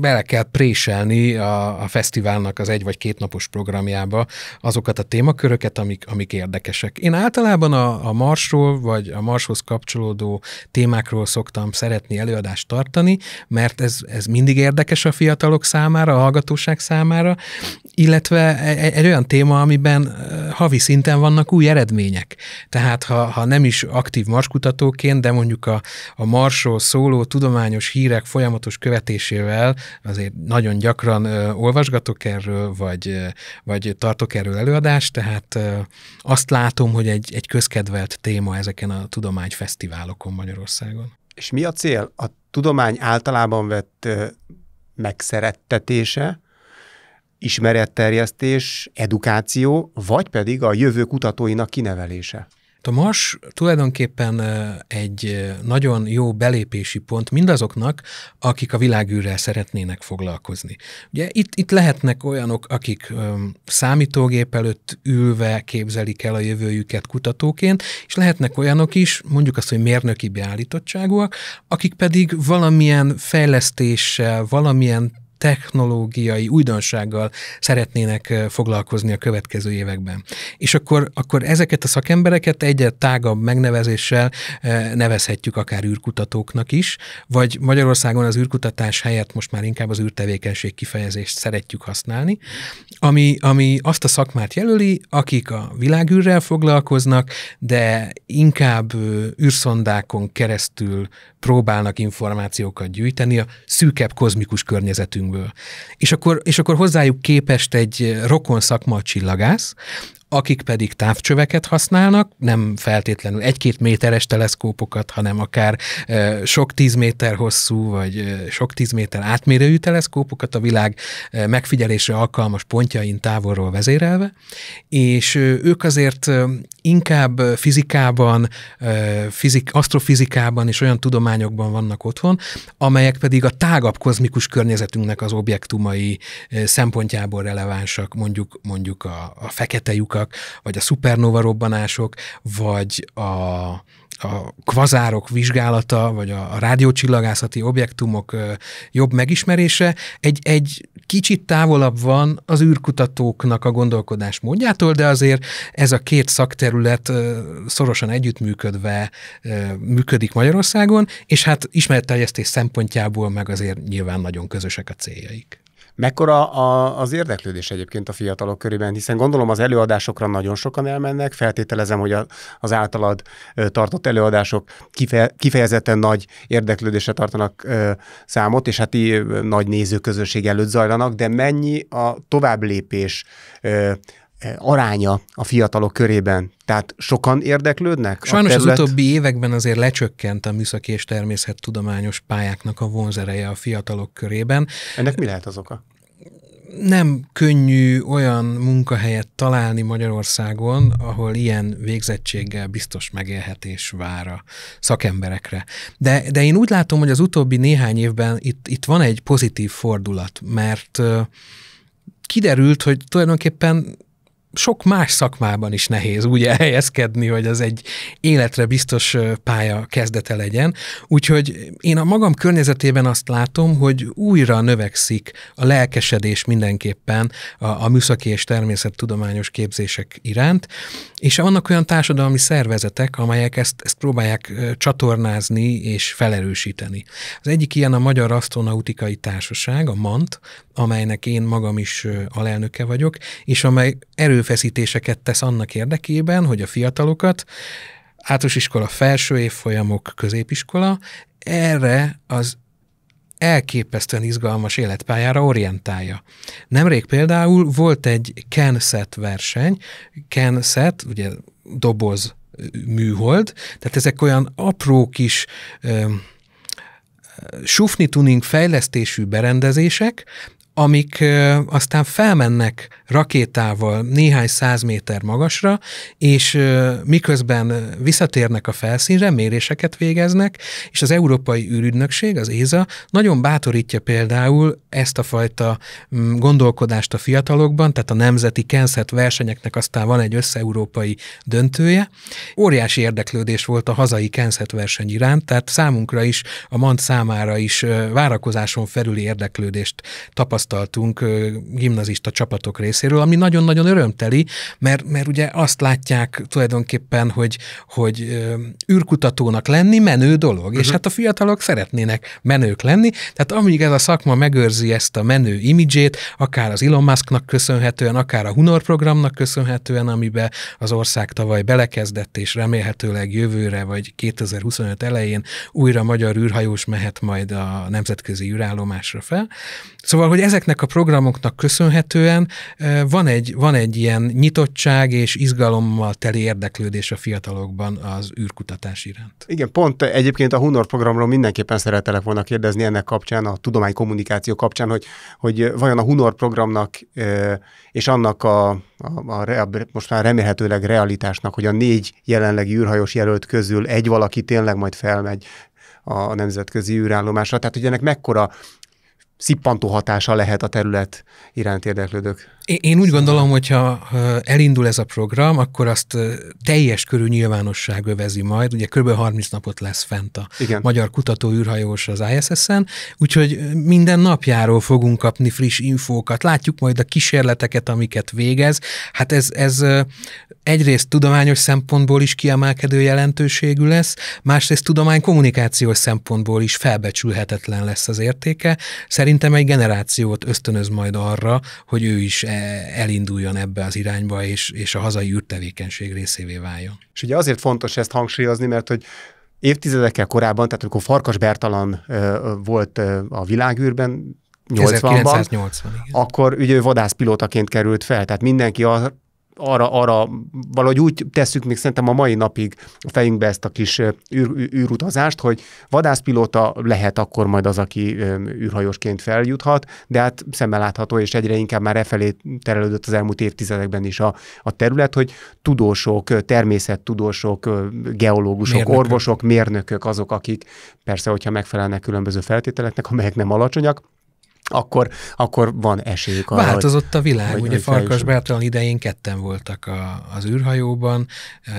A: bele kell préselni a, a fesztiválnak az egy vagy két napos programjába azokat a témaköröket, amik, amik érdekesek. Én általában a, a Marsról, vagy a Marshoz kapcsolódó témákról szoktam szeretni előadást tartani, mert ez, ez mindig érdekes a fiatalok számára, a hallgatóság számára, illetve e, e, egy olyan téma, amiben e, havi szinten vannak új eredmények. Tehát ha, ha nem is aktív marskutatóként, de mondjuk a, a marsról szóló tudományos hírek folyamatos követésével azért nagyon gyakran ö, olvasgatok erről, vagy, vagy tartok erről előadást, tehát ö, azt látom, hogy egy, egy közkedvelt téma ezeken a tudományfesztiválokon Magyarországon.
B: És mi a cél? A tudomány általában vett ö, megszerettetése, ismeretterjesztés, edukáció, vagy pedig a jövő kutatóinak kinevelése? A
A: MAS tulajdonképpen egy nagyon jó belépési pont mindazoknak, akik a világűrrel szeretnének foglalkozni. Ugye itt, itt lehetnek olyanok, akik számítógép előtt ülve képzelik el a jövőjüket kutatóként, és lehetnek olyanok is, mondjuk azt, hogy mérnöki beállítottságúak, akik pedig valamilyen fejlesztéssel, valamilyen technológiai újdonsággal szeretnének foglalkozni a következő években. És akkor, akkor ezeket a szakembereket egy tágabb megnevezéssel nevezhetjük akár űrkutatóknak is, vagy Magyarországon az űrkutatás helyett most már inkább az űrtevékenység kifejezést szeretjük használni, ami, ami azt a szakmát jelöli, akik a világűrrel foglalkoznak, de inkább űrszondákon keresztül próbálnak információkat gyűjteni a szűkebb kozmikus környezetünk életünkből. És akkor, és akkor hozzájuk képest egy eh, rokon szakma a csillagász, akik pedig távcsöveket használnak, nem feltétlenül egy-két méteres teleszkópokat, hanem akár sok tíz méter hosszú, vagy sok tíz méter átmérőjű teleszkópokat a világ megfigyelésre alkalmas pontjain távolról vezérelve, és ők azért inkább fizikában, fizik, asztrofizikában és olyan tudományokban vannak otthon, amelyek pedig a tágabb kozmikus környezetünknek az objektumai szempontjából relevánsak, mondjuk, mondjuk a, a fekete lyukak, voltak, vagy a szupernova robbanások, vagy a, a kvazárok vizsgálata, vagy a, rádiócsillagászati objektumok jobb megismerése egy, egy kicsit távolabb van az űrkutatóknak a gondolkodás módjától, de azért ez a két szakterület szorosan együttműködve működik Magyarországon, és hát ismeretteljesztés szempontjából meg azért nyilván nagyon közösek a céljaik.
B: Mekkora a, az érdeklődés egyébként a fiatalok körében, hiszen gondolom az előadásokra nagyon sokan elmennek, feltételezem, hogy a, az általad tartott előadások kife, kifejezetten nagy érdeklődésre tartanak ö, számot, és hát így nagy nézőközönség előtt zajlanak, de mennyi a továbblépés ö, E, aránya a fiatalok körében? Tehát sokan érdeklődnek? Sajnos a terület... az
A: utóbbi években azért lecsökkent a műszaki és természettudományos pályáknak a vonzereje a fiatalok körében. Ennek mi lehet az oka? nem könnyű olyan munkahelyet találni Magyarországon, ahol ilyen végzettséggel biztos megélhetés vár a szakemberekre. De, de én úgy látom, hogy az utóbbi néhány évben itt, itt van egy pozitív fordulat, mert kiderült, hogy tulajdonképpen sok más szakmában is nehéz úgy elhelyezkedni, hogy az egy életre biztos pálya kezdete legyen. Úgyhogy én a magam környezetében azt látom, hogy újra növekszik a lelkesedés mindenképpen a, a műszaki és természettudományos képzések iránt, és vannak olyan társadalmi szervezetek, amelyek ezt, ezt próbálják csatornázni és felerősíteni. Az egyik ilyen a Magyar Asztronautikai Társaság, a MANT, amelynek én magam is alelnöke vagyok, és amely erőfeszítéseket tesz annak érdekében, hogy a fiatalokat, általános iskola felső évfolyamok, középiskola, erre az elképesztően izgalmas életpályára orientálja. Nemrég például volt egy Kenset verseny, Kenset, ugye doboz műhold, tehát ezek olyan apró kis ö, sufni tuning fejlesztésű berendezések, amik aztán felmennek rakétával néhány száz méter magasra, és miközben visszatérnek a felszínre, méréseket végeznek, és az Európai űrügynökség, az ÉZA nagyon bátorítja például ezt a fajta gondolkodást a fiatalokban, tehát a nemzeti kenszert versenyeknek aztán van egy összeurópai döntője. Óriási érdeklődés volt a hazai kenszert verseny iránt, tehát számunkra is, a MANT számára is várakozáson felüli érdeklődést tapasztalunk tapasztaltunk gimnazista csapatok részéről, ami nagyon-nagyon örömteli, mert, mert ugye azt látják tulajdonképpen, hogy, hogy űrkutatónak lenni menő dolog, uh-huh. és mhm. hát a fiatalok szeretnének menők lenni, tehát amíg ez a szakma megőrzi ezt a menő imidzsét, akár az Elon Musknak köszönhetően, akár a Hunor programnak köszönhetően, amiben az ország tavaly belekezdett, és remélhetőleg jövőre, vagy 2025 elején újra magyar űrhajós mehet majd a nemzetközi űrállomásra fel. Szóval, hogy ez ezeknek a programoknak köszönhetően van egy, van egy ilyen nyitottság és izgalommal teli érdeklődés a fiatalokban az űrkutatás iránt.
B: Igen, pont egyébként a Hunor programról mindenképpen szeretelek volna kérdezni ennek kapcsán, a kommunikáció kapcsán, hogy, hogy vajon a Hunor programnak és annak a, a, a, a most már remélhetőleg realitásnak, hogy a négy jelenlegi űrhajós jelölt közül egy valaki tényleg majd felmegy a nemzetközi űrállomásra. Tehát, hogy ennek mekkora szippantó hatása lehet a terület iránt érdeklődők. Én
A: úgy gondolom, hogy ha elindul ez a program, akkor azt teljes körű nyilvánosság övezi majd. Ugye kb. 30 napot lesz fent a Igen. magyar kutató űrhajós az ISS-en, úgyhogy minden napjáról fogunk kapni friss infókat, látjuk majd a kísérleteket, amiket végez. Hát ez, ez egyrészt tudományos szempontból is kiemelkedő jelentőségű lesz, másrészt tudomány kommunikációs szempontból is felbecsülhetetlen lesz az értéke szerintem egy generációt ösztönöz majd arra, hogy ő is e, elinduljon ebbe az irányba, és, és a hazai űrtevékenység részévé váljon.
B: És ugye azért fontos ezt hangsúlyozni, mert hogy évtizedekkel korábban, tehát amikor Farkas Bertalan volt a világűrben, 80-ban, 1980, igen. akkor ugye vadászpilótaként került fel, tehát mindenki a arra, arra valahogy úgy tesszük még szerintem a mai napig a fejünkbe ezt a kis űr, űrutazást, hogy vadászpilóta lehet akkor majd az, aki űrhajósként feljuthat, de hát szemmel látható, és egyre inkább már efelé terelődött az elmúlt évtizedekben is a, a terület, hogy tudósok, természettudósok, geológusok, mérnökök. orvosok, mérnökök azok, akik persze, hogyha megfelelnek különböző feltételeknek, amelyek nem alacsonyak, akkor, akkor van esélyük arra, Változott a világ, hogy, ugye hogy Farkas
A: Bertalan idején ketten voltak a, az űrhajóban,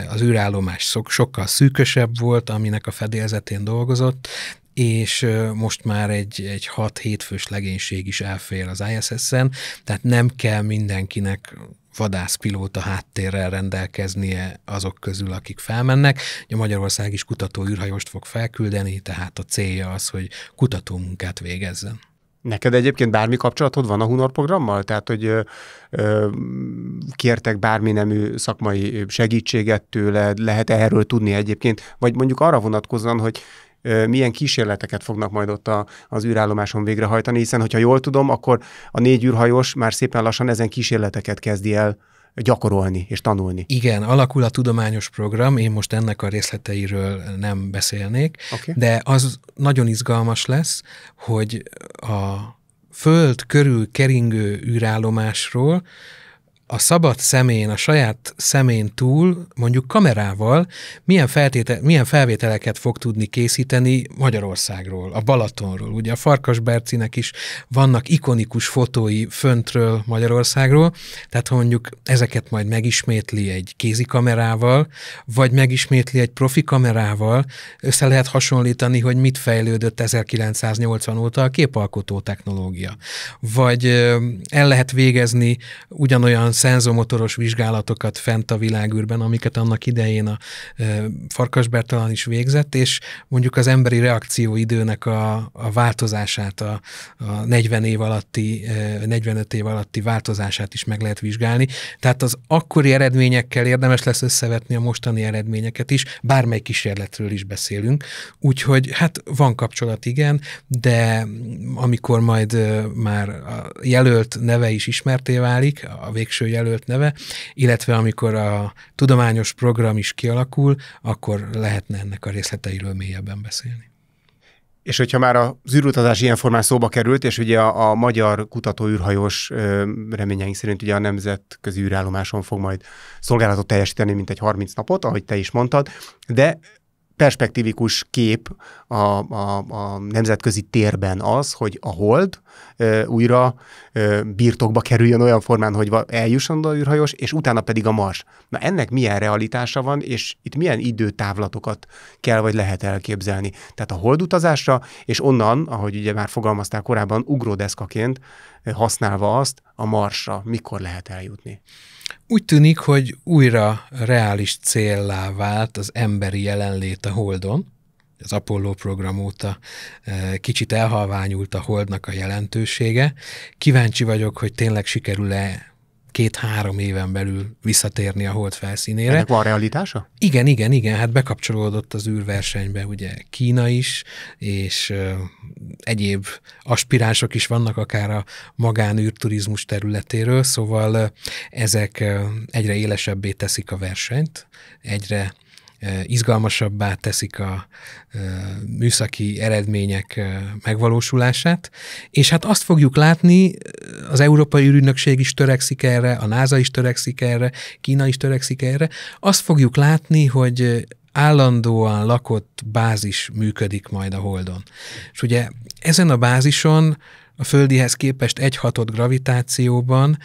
A: az űrállomás szok, sokkal szűkösebb volt, aminek a fedélzetén dolgozott, és most már egy, egy hat-hétfős legénység is elfér az ISS-en, tehát nem kell mindenkinek vadászpilóta háttérrel rendelkeznie azok közül, akik felmennek. A Magyarország is kutató űrhajost fog felküldeni, tehát a célja az, hogy kutató munkát végezzen.
B: Neked egyébként bármi kapcsolatod van a Hunor programmal? Tehát, hogy ö, ö, kértek bármi nemű szakmai segítséget tőled, lehet erről tudni egyébként? Vagy mondjuk arra vonatkozóan, hogy ö, milyen kísérleteket fognak majd ott a, az űrállomáson végrehajtani, hiszen, hogyha jól tudom, akkor a négy űrhajós már szépen lassan ezen kísérleteket kezdi el gyakorolni és tanulni.
A: Igen, alakul a tudományos program, én most ennek a részleteiről nem beszélnék, okay. de az nagyon izgalmas lesz, hogy a föld körül keringő űrállomásról a szabad szemén, a saját szemén túl, mondjuk kamerával, milyen, feltétel, milyen felvételeket fog tudni készíteni Magyarországról, a Balatonról. Ugye a Farkas Bercinek is vannak ikonikus fotói föntről Magyarországról, tehát ha mondjuk ezeket majd megismétli egy kézi kamerával, vagy megismétli egy profi kamerával, össze lehet hasonlítani, hogy mit fejlődött 1980 óta a képalkotó technológia. Vagy el lehet végezni ugyanolyan szenzomotoros vizsgálatokat fent a világűrben, amiket annak idején a Farkas Bertalan is végzett, és mondjuk az emberi reakcióidőnek a, a változását, a, a 40 év alatti, 45 év alatti változását is meg lehet vizsgálni. Tehát az akkori eredményekkel érdemes lesz összevetni a mostani eredményeket is, bármely kísérletről is beszélünk. Úgyhogy hát van kapcsolat, igen, de amikor majd már a jelölt neve is ismerté válik, a végső első jelölt neve, illetve amikor a tudományos program is kialakul, akkor lehetne ennek a részleteiről mélyebben beszélni.
B: És hogyha már az űrutazás ilyen formán szóba került, és ugye a, a magyar űrhajós reményeink szerint ugye a nemzetközi űrállomáson fog majd szolgálatot teljesíteni, mint egy 30 napot, ahogy te is mondtad, de perspektívikus kép a, a, a nemzetközi térben az, hogy a hold e, újra e, birtokba kerüljön olyan formán, hogy eljusson a űrhajós, és utána pedig a Mars. Na ennek milyen realitása van, és itt milyen időtávlatokat kell vagy lehet elképzelni. Tehát a Hold utazásra, és onnan, ahogy ugye már fogalmaztál korábban, ugródeszkaként használva azt a Marsra, mikor lehet eljutni.
A: Úgy tűnik, hogy újra reális céllá vált az emberi jelenlét a Holdon. Az Apollo program óta e, kicsit elhalványult a Holdnak a jelentősége. Kíváncsi vagyok, hogy tényleg sikerül-e két-három éven belül visszatérni a hold felszínére. Ennek
B: van realitása?
A: Igen, igen, igen, hát bekapcsolódott az űrversenybe ugye Kína is, és ö, egyéb aspirások is vannak akár a magánűrturizmus területéről, szóval ö, ezek ö, egyre élesebbé teszik a versenyt, egyre izgalmasabbá teszik a műszaki eredmények megvalósulását, és hát azt fogjuk látni, az Európai Ürünökség is törekszik erre, a NASA is törekszik erre, Kína is törekszik erre, azt fogjuk látni, hogy állandóan lakott bázis működik majd a Holdon. És ugye ezen a bázison a Földihez képest egy hatott gravitációban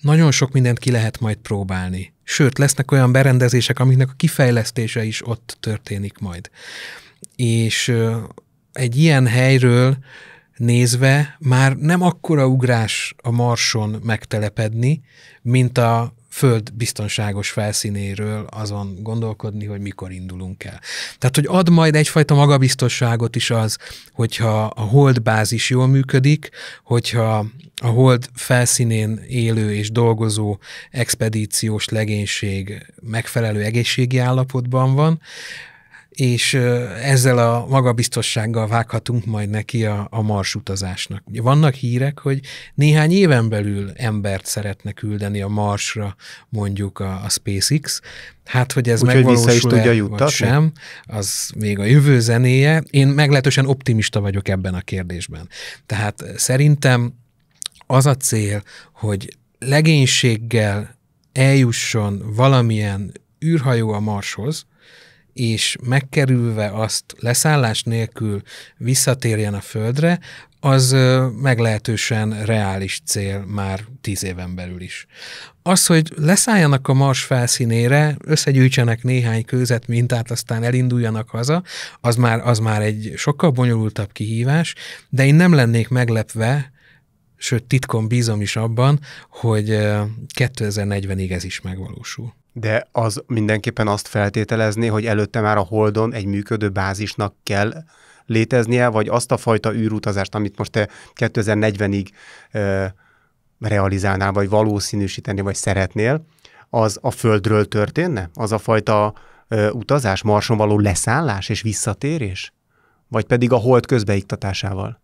A: nagyon sok mindent ki lehet majd próbálni. Sőt, lesznek olyan berendezések, amiknek a kifejlesztése is ott történik majd. És egy ilyen helyről nézve már nem akkora ugrás a marson megtelepedni, mint a föld biztonságos felszínéről azon gondolkodni, hogy mikor indulunk el. Tehát, hogy ad majd egyfajta magabiztosságot is az, hogyha a hold bázis jól működik, hogyha a hold felszínén élő és dolgozó expedíciós legénység megfelelő egészségi állapotban van, és ezzel a magabiztossággal vághatunk majd neki a, a Mars utazásnak. Ugye vannak hírek, hogy néhány éven belül embert szeretne küldeni a Marsra mondjuk a, a SpaceX, Hát, hogy ez Úgy, megvalósul hogy is tudja vagy sem, az még a jövő zenéje. Én meglehetősen optimista vagyok ebben a kérdésben. Tehát szerintem az a cél, hogy legénységgel eljusson valamilyen űrhajó a Marshoz, és megkerülve azt leszállás nélkül visszatérjen a földre, az meglehetősen reális cél már tíz éven belül is. Az, hogy leszálljanak a Mars felszínére, összegyűjtsenek néhány kőzet mintát, aztán elinduljanak haza, az már, az már egy sokkal bonyolultabb kihívás, de én nem lennék meglepve, sőt titkon bízom is abban, hogy 2040-ig ez is megvalósul.
B: De az mindenképpen azt feltételezni, hogy előtte már a Holdon egy működő bázisnak kell léteznie, vagy azt a fajta űrutazást, amit most te 2040-ig ö, realizálnál, vagy valószínűsíteni, vagy szeretnél, az a Földről történne? Az a fajta ö, utazás, marson való leszállás és visszatérés? Vagy pedig a hold közbeiktatásával?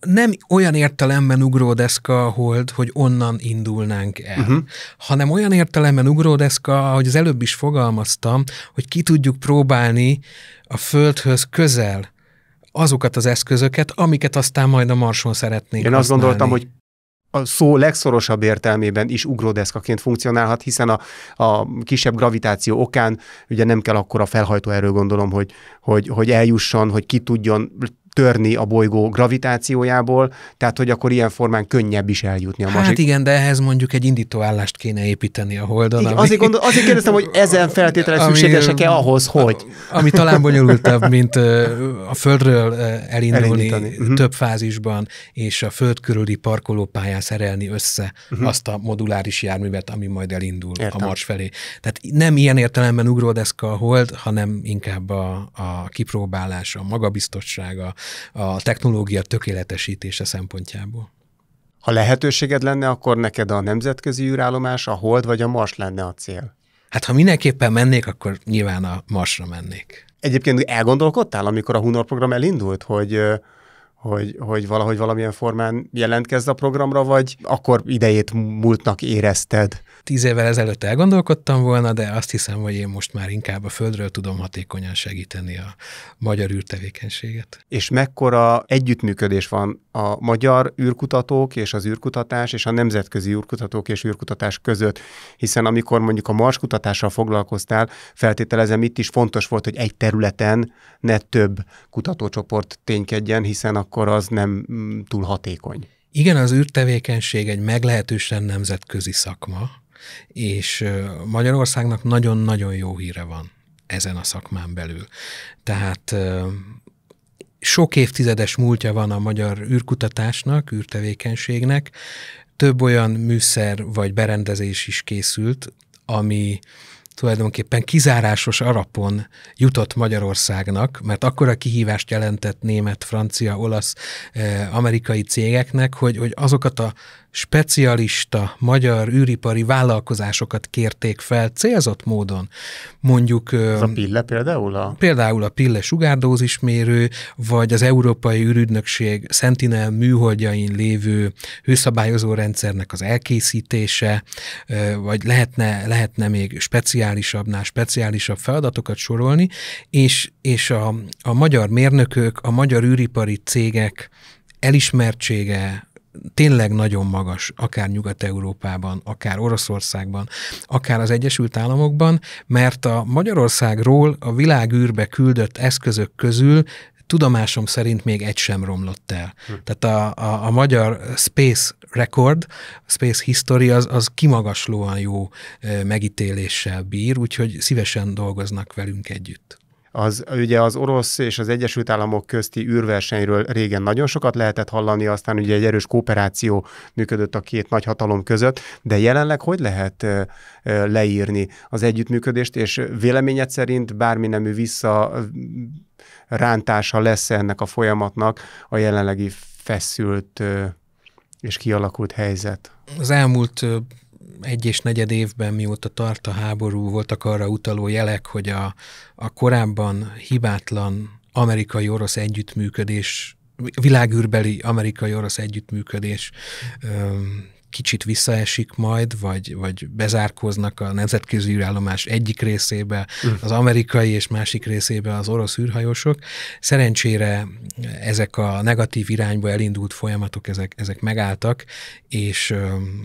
A: nem olyan értelemben ugródeszka a hold, hogy onnan indulnánk el, uh-huh. hanem olyan értelemben ugródeszka, ahogy az előbb is fogalmaztam, hogy ki tudjuk próbálni a Földhöz közel azokat az eszközöket, amiket aztán majd a Marson szeretnénk Én használni. azt gondoltam, hogy
B: a szó legszorosabb értelmében is ugródeszkaként funkcionálhat, hiszen a, a kisebb gravitáció okán ugye nem kell akkor a felhajtó erő, gondolom, hogy, hogy, hogy eljusson, hogy ki tudjon törni a bolygó gravitációjából, tehát hogy akkor ilyen formán könnyebb is eljutni a hát másik. Hát igen,
A: de ehhez mondjuk egy indítóállást kéne építeni a
B: holdon. Igen, ami... azért, gondol, azért kérdeztem, hogy ezen feltételek szükségesek-e ahhoz, hogy? Ami talán bonyolultabb, mint
A: a Földről elindulni Elindítani. Mhm. több fázisban, és a Föld körüli parkolópályán szerelni össze uh-huh. azt a moduláris járművet, ami majd elindul Értem. a Mars felé. Tehát nem ilyen értelemben ugródeszka a hold, hanem inkább a, a kipróbálás, a magabiztossága, a technológia
B: tökéletesítése szempontjából. Ha lehetőséged lenne, akkor neked a nemzetközi űrállomás, a Hold vagy a Mars lenne a cél?
A: Hát ha mindenképpen mennék, akkor nyilván a Marsra
B: mennék. Egyébként elgondolkodtál, amikor a Hunor program elindult, hogy hogy, hogy valahogy valamilyen formán jelentkezz a programra, vagy akkor idejét múltnak érezted?
A: tíz évvel ezelőtt elgondolkodtam volna, de azt hiszem, hogy én most már inkább a földről tudom hatékonyan segíteni a magyar űrtevékenységet.
B: És mekkora együttműködés van a magyar űrkutatók és az űrkutatás és a nemzetközi űrkutatók és űrkutatás között, hiszen amikor mondjuk a Mars kutatással foglalkoztál, feltételezem itt is fontos volt, hogy egy területen ne több kutatócsoport ténykedjen, hiszen akkor az nem mm, túl hatékony.
A: Igen, az űrtevékenység egy meglehetősen nemzetközi szakma, és Magyarországnak nagyon-nagyon jó híre van ezen a szakmán belül. Tehát sok évtizedes múltja van a magyar űrkutatásnak, űrtevékenységnek, több olyan műszer vagy berendezés is készült, ami tulajdonképpen kizárásos arapon jutott Magyarországnak, mert akkora kihívást jelentett német, francia, olasz, amerikai cégeknek, hogy, hogy azokat a specialista magyar űripari vállalkozásokat kérték fel célzott módon. Mondjuk... Ez a Pille például? A... Például a Pille sugárdózismérő, vagy az Európai űrügynökség Sentinel műholdjain lévő hőszabályozó rendszernek az elkészítése, vagy lehetne, lehetne még speciálisabbnál speciálisabb feladatokat sorolni, és, és a, a magyar mérnökök, a magyar űripari cégek elismertsége, tényleg nagyon magas, akár Nyugat-Európában, akár Oroszországban, akár az Egyesült Államokban, mert a Magyarországról a világűrbe küldött eszközök közül tudomásom szerint még egy sem romlott el. Hm. Tehát a, a, a magyar space record, space history az, az kimagaslóan jó megítéléssel bír, úgyhogy szívesen dolgoznak velünk együtt
B: az ugye az orosz és az Egyesült Államok közti űrversenyről régen nagyon sokat lehetett hallani, aztán ugye egy erős kooperáció működött a két nagy hatalom között, de jelenleg hogy lehet leírni az együttműködést, és véleményed szerint bármi nemű vissza rántása lesz ennek a folyamatnak a jelenlegi feszült és kialakult helyzet?
A: Az elmúlt egy és negyed évben, mióta tart a háború, voltak arra utaló jelek, hogy a, a korábban hibátlan amerikai-orosz együttműködés világűrbeli amerikai-orosz együttműködés kicsit visszaesik majd, vagy, vagy bezárkoznak a nemzetközi űrállomás egyik részébe, hm. az amerikai és másik részébe az orosz űrhajósok. Szerencsére ezek a negatív irányba elindult folyamatok, ezek, ezek megálltak, és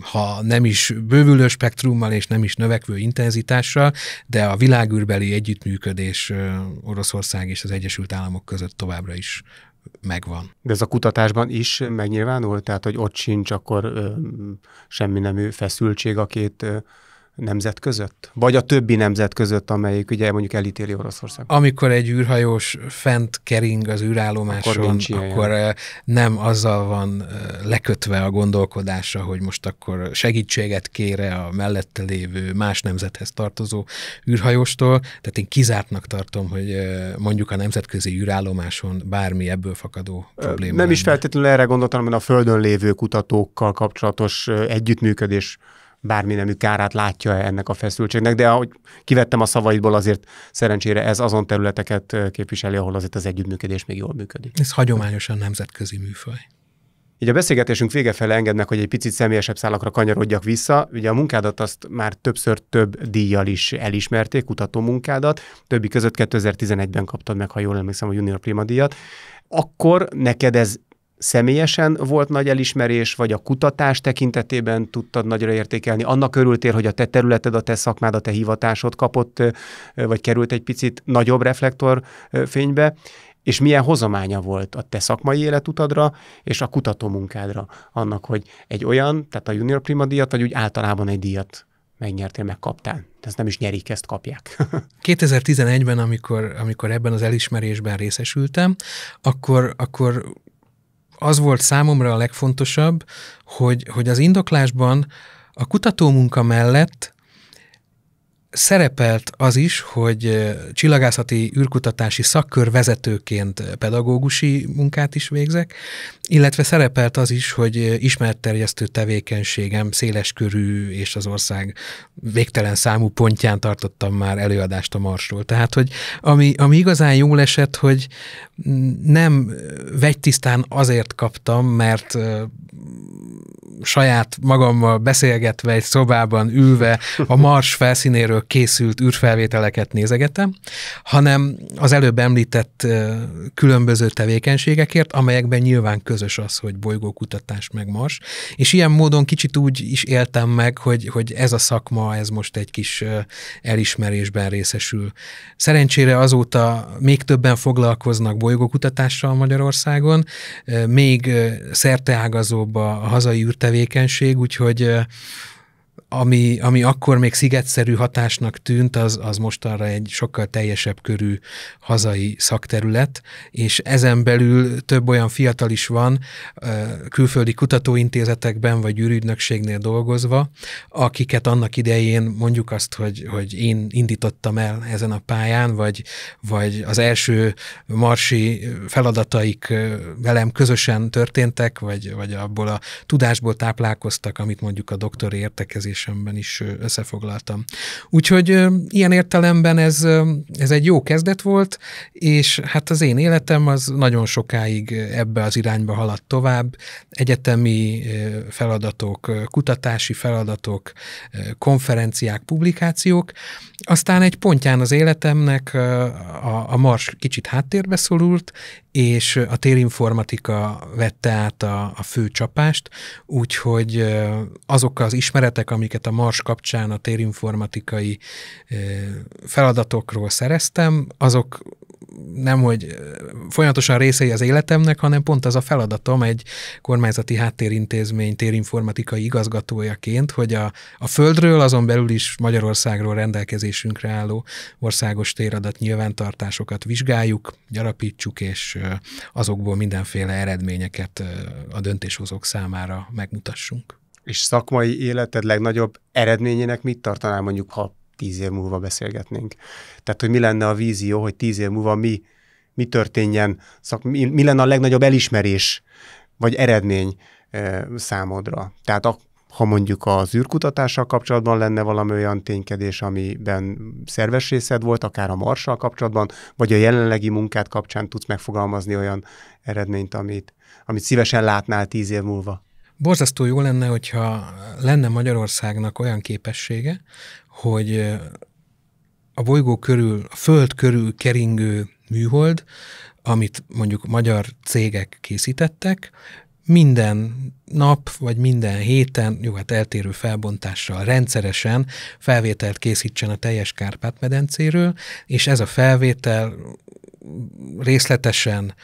A: ha nem is bővülő spektrummal és nem is növekvő intenzitással, de a világűrbeli együttműködés Oroszország és az Egyesült Államok között továbbra is megvan.
B: De ez a kutatásban is megnyilvánul? Tehát, hogy ott sincs akkor ö, semmi nemű feszültség a két ö, nemzet között? Vagy a többi nemzet között, amelyik ugye mondjuk elítéli Oroszország?
A: Amikor egy űrhajós fent kering az űrállomáson, akkor, akkor eh, nem azzal van eh, lekötve a gondolkodása, hogy most akkor segítséget kére a mellette lévő más nemzethez tartozó űrhajóstól. Tehát én kizártnak tartom, hogy eh, mondjuk a nemzetközi űrállomáson bármi ebből fakadó
B: probléma. Nem lenne. is feltétlenül erre gondoltam, hanem a Földön lévő kutatókkal kapcsolatos együttműködés bármi nemű kárát látja -e ennek a feszültségnek, de ahogy kivettem a szavaidból, azért szerencsére ez azon területeket képviseli, ahol azért az együttműködés még jól működik.
A: Ez hagyományosan nemzetközi műfaj.
B: Így a beszélgetésünk vége fele engednek, hogy egy picit személyesebb szálakra kanyarodjak vissza. Ugye a munkádat azt már többször több díjjal is elismerték, kutató munkádat. Többi között 2011-ben kaptad meg, ha jól emlékszem, a Junior Prima díjat. Akkor neked ez személyesen volt nagy elismerés, vagy a kutatás tekintetében tudtad nagyra értékelni? Annak örültél, hogy a te területed, a te szakmád, a te hivatásod kapott, vagy került egy picit nagyobb reflektorfénybe, és milyen hozománya volt a te szakmai életutadra és a kutatómunkádra annak, hogy egy olyan, tehát a junior prima díjat, vagy úgy általában egy díjat megnyertél, megkaptál. De nem is nyerik, ezt kapják.
A: 2011-ben, amikor, amikor ebben az elismerésben részesültem, akkor, akkor az volt számomra a legfontosabb, hogy, hogy az indoklásban a kutatómunka mellett szerepelt az is, hogy csillagászati űrkutatási szakkör vezetőként pedagógusi munkát is végzek, illetve szerepelt az is, hogy ismert terjesztő tevékenységem széleskörű és az ország végtelen számú pontján tartottam már előadást a Marsról. Tehát, hogy ami, ami igazán jól esett, hogy nem vegytisztán azért kaptam, mert saját magammal beszélgetve egy szobában ülve a Mars felszínéről készült űrfelvételeket nézegetem, hanem az előbb említett különböző tevékenységekért, amelyekben nyilván közös az, hogy bolygókutatás meg Mars, és ilyen módon kicsit úgy is éltem meg, hogy, hogy ez a szakma, ez most egy kis elismerésben részesül. Szerencsére azóta még többen foglalkoznak bolygókutatással Magyarországon, még szerteágazóbb a hazai űrtevékenységek, tevékenység, úgyhogy ami, ami akkor még szigetszerű hatásnak tűnt, az, az mostanra egy sokkal teljesebb körű hazai szakterület, és ezen belül több olyan fiatal is van, külföldi kutatóintézetekben vagy űrügynökségnél dolgozva, akiket annak idején mondjuk azt, hogy, hogy én indítottam el ezen a pályán, vagy, vagy az első marsi feladataik velem közösen történtek, vagy, vagy abból a tudásból táplálkoztak, amit mondjuk a doktori értekezés kérdésemben is összefoglaltam. Úgyhogy ilyen értelemben ez, ez egy jó kezdet volt, és hát az én életem az nagyon sokáig ebbe az irányba haladt tovább. Egyetemi feladatok, kutatási feladatok, konferenciák, publikációk. Aztán egy pontján az életemnek a, a mars kicsit háttérbe szorult, és a térinformatika vette át a, a fő csapást, úgyhogy azok az ismeretek, amik amiket a Mars kapcsán a térinformatikai feladatokról szereztem, azok nem, hogy folyamatosan részei az életemnek, hanem pont az a feladatom egy kormányzati háttérintézmény térinformatikai igazgatójaként, hogy a, a Földről, azon belül is Magyarországról rendelkezésünkre álló országos téradat nyilvántartásokat vizsgáljuk, gyarapítsuk, és azokból mindenféle eredményeket a döntéshozók számára megmutassunk.
B: És szakmai életed legnagyobb eredményének mit tartanál mondjuk, ha tíz év múlva beszélgetnénk? Tehát, hogy mi lenne a vízió, hogy tíz év múlva mi, mi történjen, szak, mi, mi lenne a legnagyobb elismerés, vagy eredmény e, számodra? Tehát a, ha mondjuk az űrkutatással kapcsolatban lenne valami olyan ténykedés, amiben szerves részed volt, akár a marssal kapcsolatban, vagy a jelenlegi munkát kapcsán tudsz megfogalmazni olyan eredményt, amit, amit szívesen látnál tíz év múlva?
A: borzasztó jó lenne, hogyha lenne Magyarországnak olyan képessége, hogy a bolygó körül, a föld körül keringő műhold, amit mondjuk magyar cégek készítettek, minden nap, vagy minden héten, jó, hát eltérő felbontással rendszeresen felvételt készítsen a teljes Kárpát-medencéről, és ez a felvétel részletesen,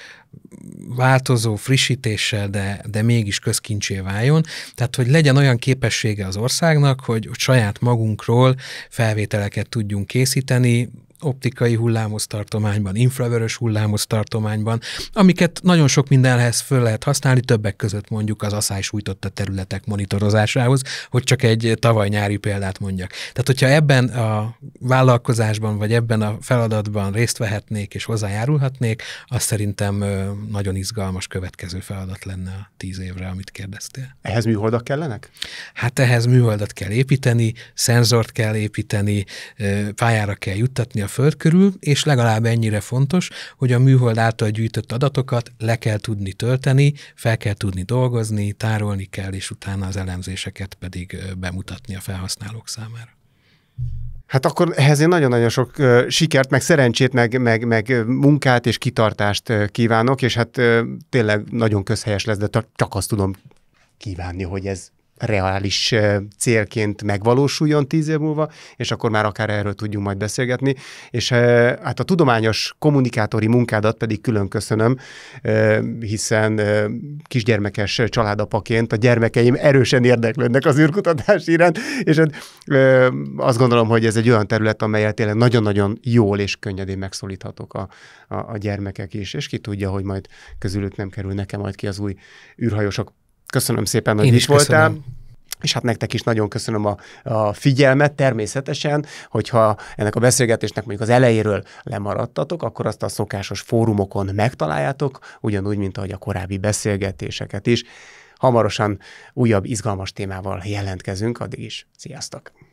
A: változó frissítéssel, de, de mégis közkincsé váljon. Tehát, hogy legyen olyan képessége az országnak, hogy saját magunkról felvételeket tudjunk készíteni, optikai hullámos tartományban, infravörös hullámos tartományban, amiket nagyon sok mindenhez föl lehet használni, többek között mondjuk az asszály sújtotta területek monitorozásához, hogy csak egy tavaly nyári példát mondjak. Tehát, hogyha ebben a vállalkozásban, vagy ebben a feladatban részt vehetnék és hozzájárulhatnék, az szerintem nagyon izgalmas következő feladat lenne a tíz évre, amit kérdeztél. Ehhez műholdak kellenek? Hát ehhez műholdat kell építeni, szenzort kell építeni, pályára kell juttatni a Föld körül, és legalább ennyire fontos, hogy a műhold által gyűjtött adatokat le kell tudni tölteni, fel kell tudni dolgozni, tárolni kell, és utána az elemzéseket pedig bemutatni a felhasználók számára.
B: Hát akkor ehhez én nagyon-nagyon sok sikert, meg szerencsét, meg, meg, meg munkát és kitartást kívánok, és hát tényleg nagyon közhelyes lesz, de csak azt tudom kívánni, hogy ez reális célként megvalósuljon tíz év múlva, és akkor már akár erről tudjunk majd beszélgetni. És hát a tudományos kommunikátori munkádat pedig külön köszönöm, hiszen kisgyermekes családapaként a gyermekeim erősen érdeklődnek az űrkutatás iránt, és hát, azt gondolom, hogy ez egy olyan terület, amelyet tényleg nagyon-nagyon jól és könnyedén megszólíthatok a, a, a gyermekek is, és ki tudja, hogy majd közülük nem kerül nekem majd ki az új űrhajósok Köszönöm szépen, hogy Én is voltál. Köszönöm. És hát nektek is nagyon köszönöm a, a figyelmet, természetesen, hogyha ennek a beszélgetésnek mondjuk az elejéről lemaradtatok, akkor azt a szokásos fórumokon megtaláljátok, ugyanúgy, mint ahogy a korábbi beszélgetéseket is. Hamarosan újabb izgalmas témával jelentkezünk, addig is sziasztok!